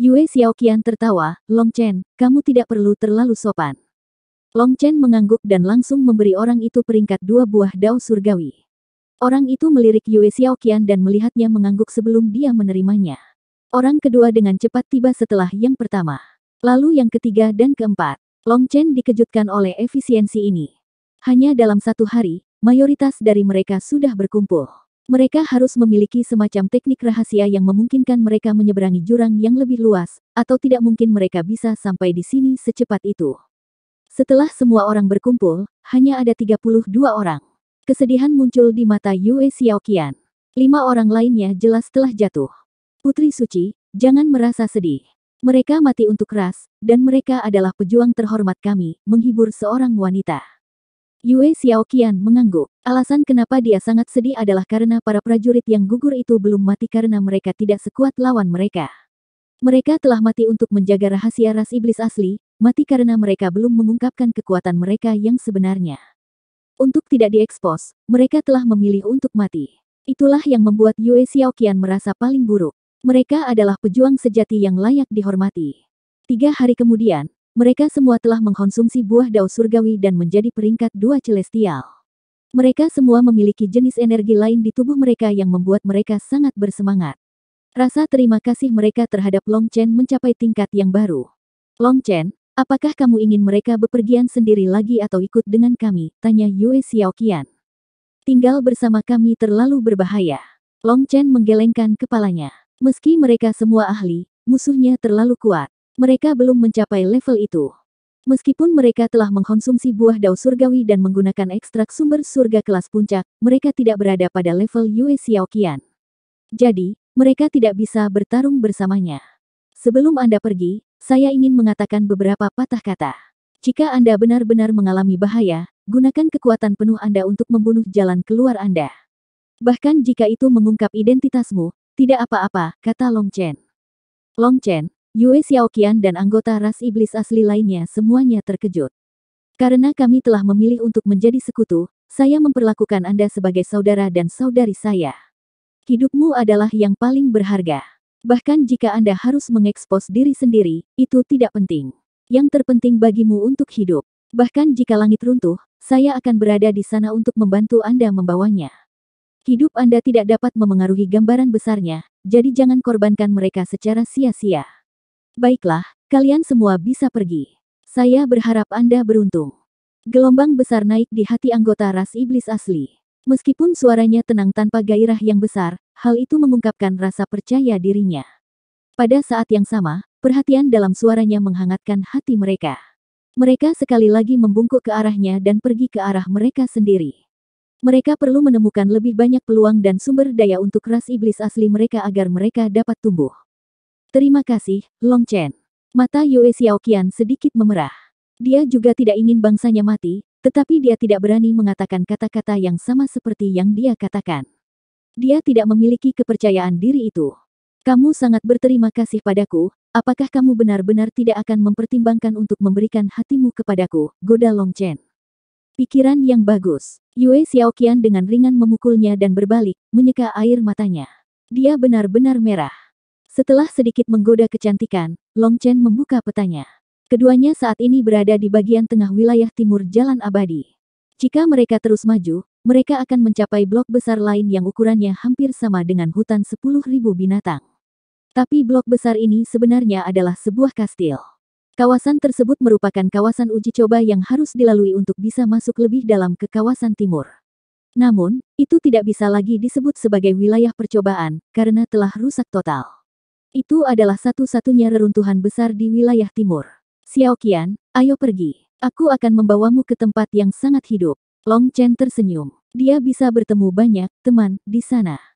Yue Xiaoqian tertawa, Long Chen, kamu tidak perlu terlalu sopan. Long Chen mengangguk dan langsung memberi orang itu peringkat dua buah dao surgawi. Orang itu melirik Yue Xiaoqian dan melihatnya mengangguk sebelum dia menerimanya. Orang kedua dengan cepat tiba setelah yang pertama. Lalu yang ketiga dan keempat. Long Chen dikejutkan oleh efisiensi ini. Hanya dalam satu hari, mayoritas dari mereka sudah berkumpul. Mereka harus memiliki semacam teknik rahasia yang memungkinkan mereka menyeberangi jurang yang lebih luas, atau tidak mungkin mereka bisa sampai di sini secepat itu. Setelah semua orang berkumpul, hanya ada 32 orang. Kesedihan muncul di mata Yue Xiaoqian. Lima orang lainnya jelas telah jatuh. Putri Suci, jangan merasa sedih. Mereka mati untuk ras, dan mereka adalah pejuang terhormat kami, menghibur seorang wanita. Yue Xiaoqian mengangguk. Alasan kenapa dia sangat sedih adalah karena para prajurit yang gugur itu belum mati karena mereka tidak sekuat lawan mereka. Mereka telah mati untuk menjaga rahasia ras iblis asli, mati karena mereka belum mengungkapkan kekuatan mereka yang sebenarnya. Untuk tidak diekspos, mereka telah memilih untuk mati. Itulah yang membuat Yue Xiaoqian merasa paling buruk. Mereka adalah pejuang sejati yang layak dihormati. Tiga hari kemudian, mereka semua telah mengkonsumsi buah dao surgawi dan menjadi peringkat dua celestial. Mereka semua memiliki jenis energi lain di tubuh mereka yang membuat mereka sangat bersemangat. Rasa terima kasih mereka terhadap Long Chen mencapai tingkat yang baru. Long Chen, apakah kamu ingin mereka bepergian sendiri lagi atau ikut dengan kami? Tanya Yue Xiaoqian. Tinggal bersama kami terlalu berbahaya. Long Chen menggelengkan kepalanya. Meski mereka semua ahli, musuhnya terlalu kuat. Mereka belum mencapai level itu. Meskipun mereka telah mengkonsumsi buah dao surgawi dan menggunakan ekstrak sumber surga kelas puncak, mereka tidak berada pada level Yue Xiaoqian. Jadi, mereka tidak bisa bertarung bersamanya. Sebelum Anda pergi, saya ingin mengatakan beberapa patah kata. Jika Anda benar-benar mengalami bahaya, gunakan kekuatan penuh Anda untuk membunuh jalan keluar Anda. Bahkan jika itu mengungkap identitasmu, tidak apa-apa, kata Long Chen. Long Chen, Yue Xiaoqian dan anggota ras iblis asli lainnya semuanya terkejut. Karena kami telah memilih untuk menjadi sekutu, saya memperlakukan Anda sebagai saudara dan saudari saya. Hidupmu adalah yang paling berharga. Bahkan jika Anda harus mengekspos diri sendiri, itu tidak penting. Yang terpenting bagimu untuk hidup. Bahkan jika langit runtuh, saya akan berada di sana untuk membantu Anda membawanya. Hidup Anda tidak dapat memengaruhi gambaran besarnya, jadi jangan korbankan mereka secara sia-sia. Baiklah, kalian semua bisa pergi. Saya berharap Anda beruntung. Gelombang besar naik di hati anggota ras iblis asli. Meskipun suaranya tenang tanpa gairah yang besar, hal itu mengungkapkan rasa percaya dirinya. Pada saat yang sama, perhatian dalam suaranya menghangatkan hati mereka. Mereka sekali lagi membungkuk ke arahnya dan pergi ke arah mereka sendiri mereka perlu menemukan lebih banyak peluang dan sumber daya untuk ras iblis asli mereka agar mereka dapat tumbuh. Terima kasih, Long Chen. Mata Yue Xiaoqian sedikit memerah. Dia juga tidak ingin bangsanya mati, tetapi dia tidak berani mengatakan kata-kata yang sama seperti yang dia katakan. Dia tidak memiliki kepercayaan diri itu. Kamu sangat berterima kasih padaku, apakah kamu benar-benar tidak akan mempertimbangkan untuk memberikan hatimu kepadaku, goda Long Chen. Pikiran yang bagus. Yue Xiaoqian dengan ringan memukulnya dan berbalik, menyeka air matanya. Dia benar-benar merah. Setelah sedikit menggoda kecantikan, Long Chen membuka petanya. Keduanya saat ini berada di bagian tengah wilayah timur Jalan Abadi. Jika mereka terus maju, mereka akan mencapai blok besar lain yang ukurannya hampir sama dengan hutan 10.000 binatang. Tapi blok besar ini sebenarnya adalah sebuah kastil. Kawasan tersebut merupakan kawasan uji coba yang harus dilalui untuk bisa masuk lebih dalam ke kawasan timur. Namun, itu tidak bisa lagi disebut sebagai wilayah percobaan, karena telah rusak total. Itu adalah satu-satunya reruntuhan besar di wilayah timur. Xiao Qian, ayo pergi. Aku akan membawamu ke tempat yang sangat hidup. Long Chen tersenyum. Dia bisa bertemu banyak teman di sana.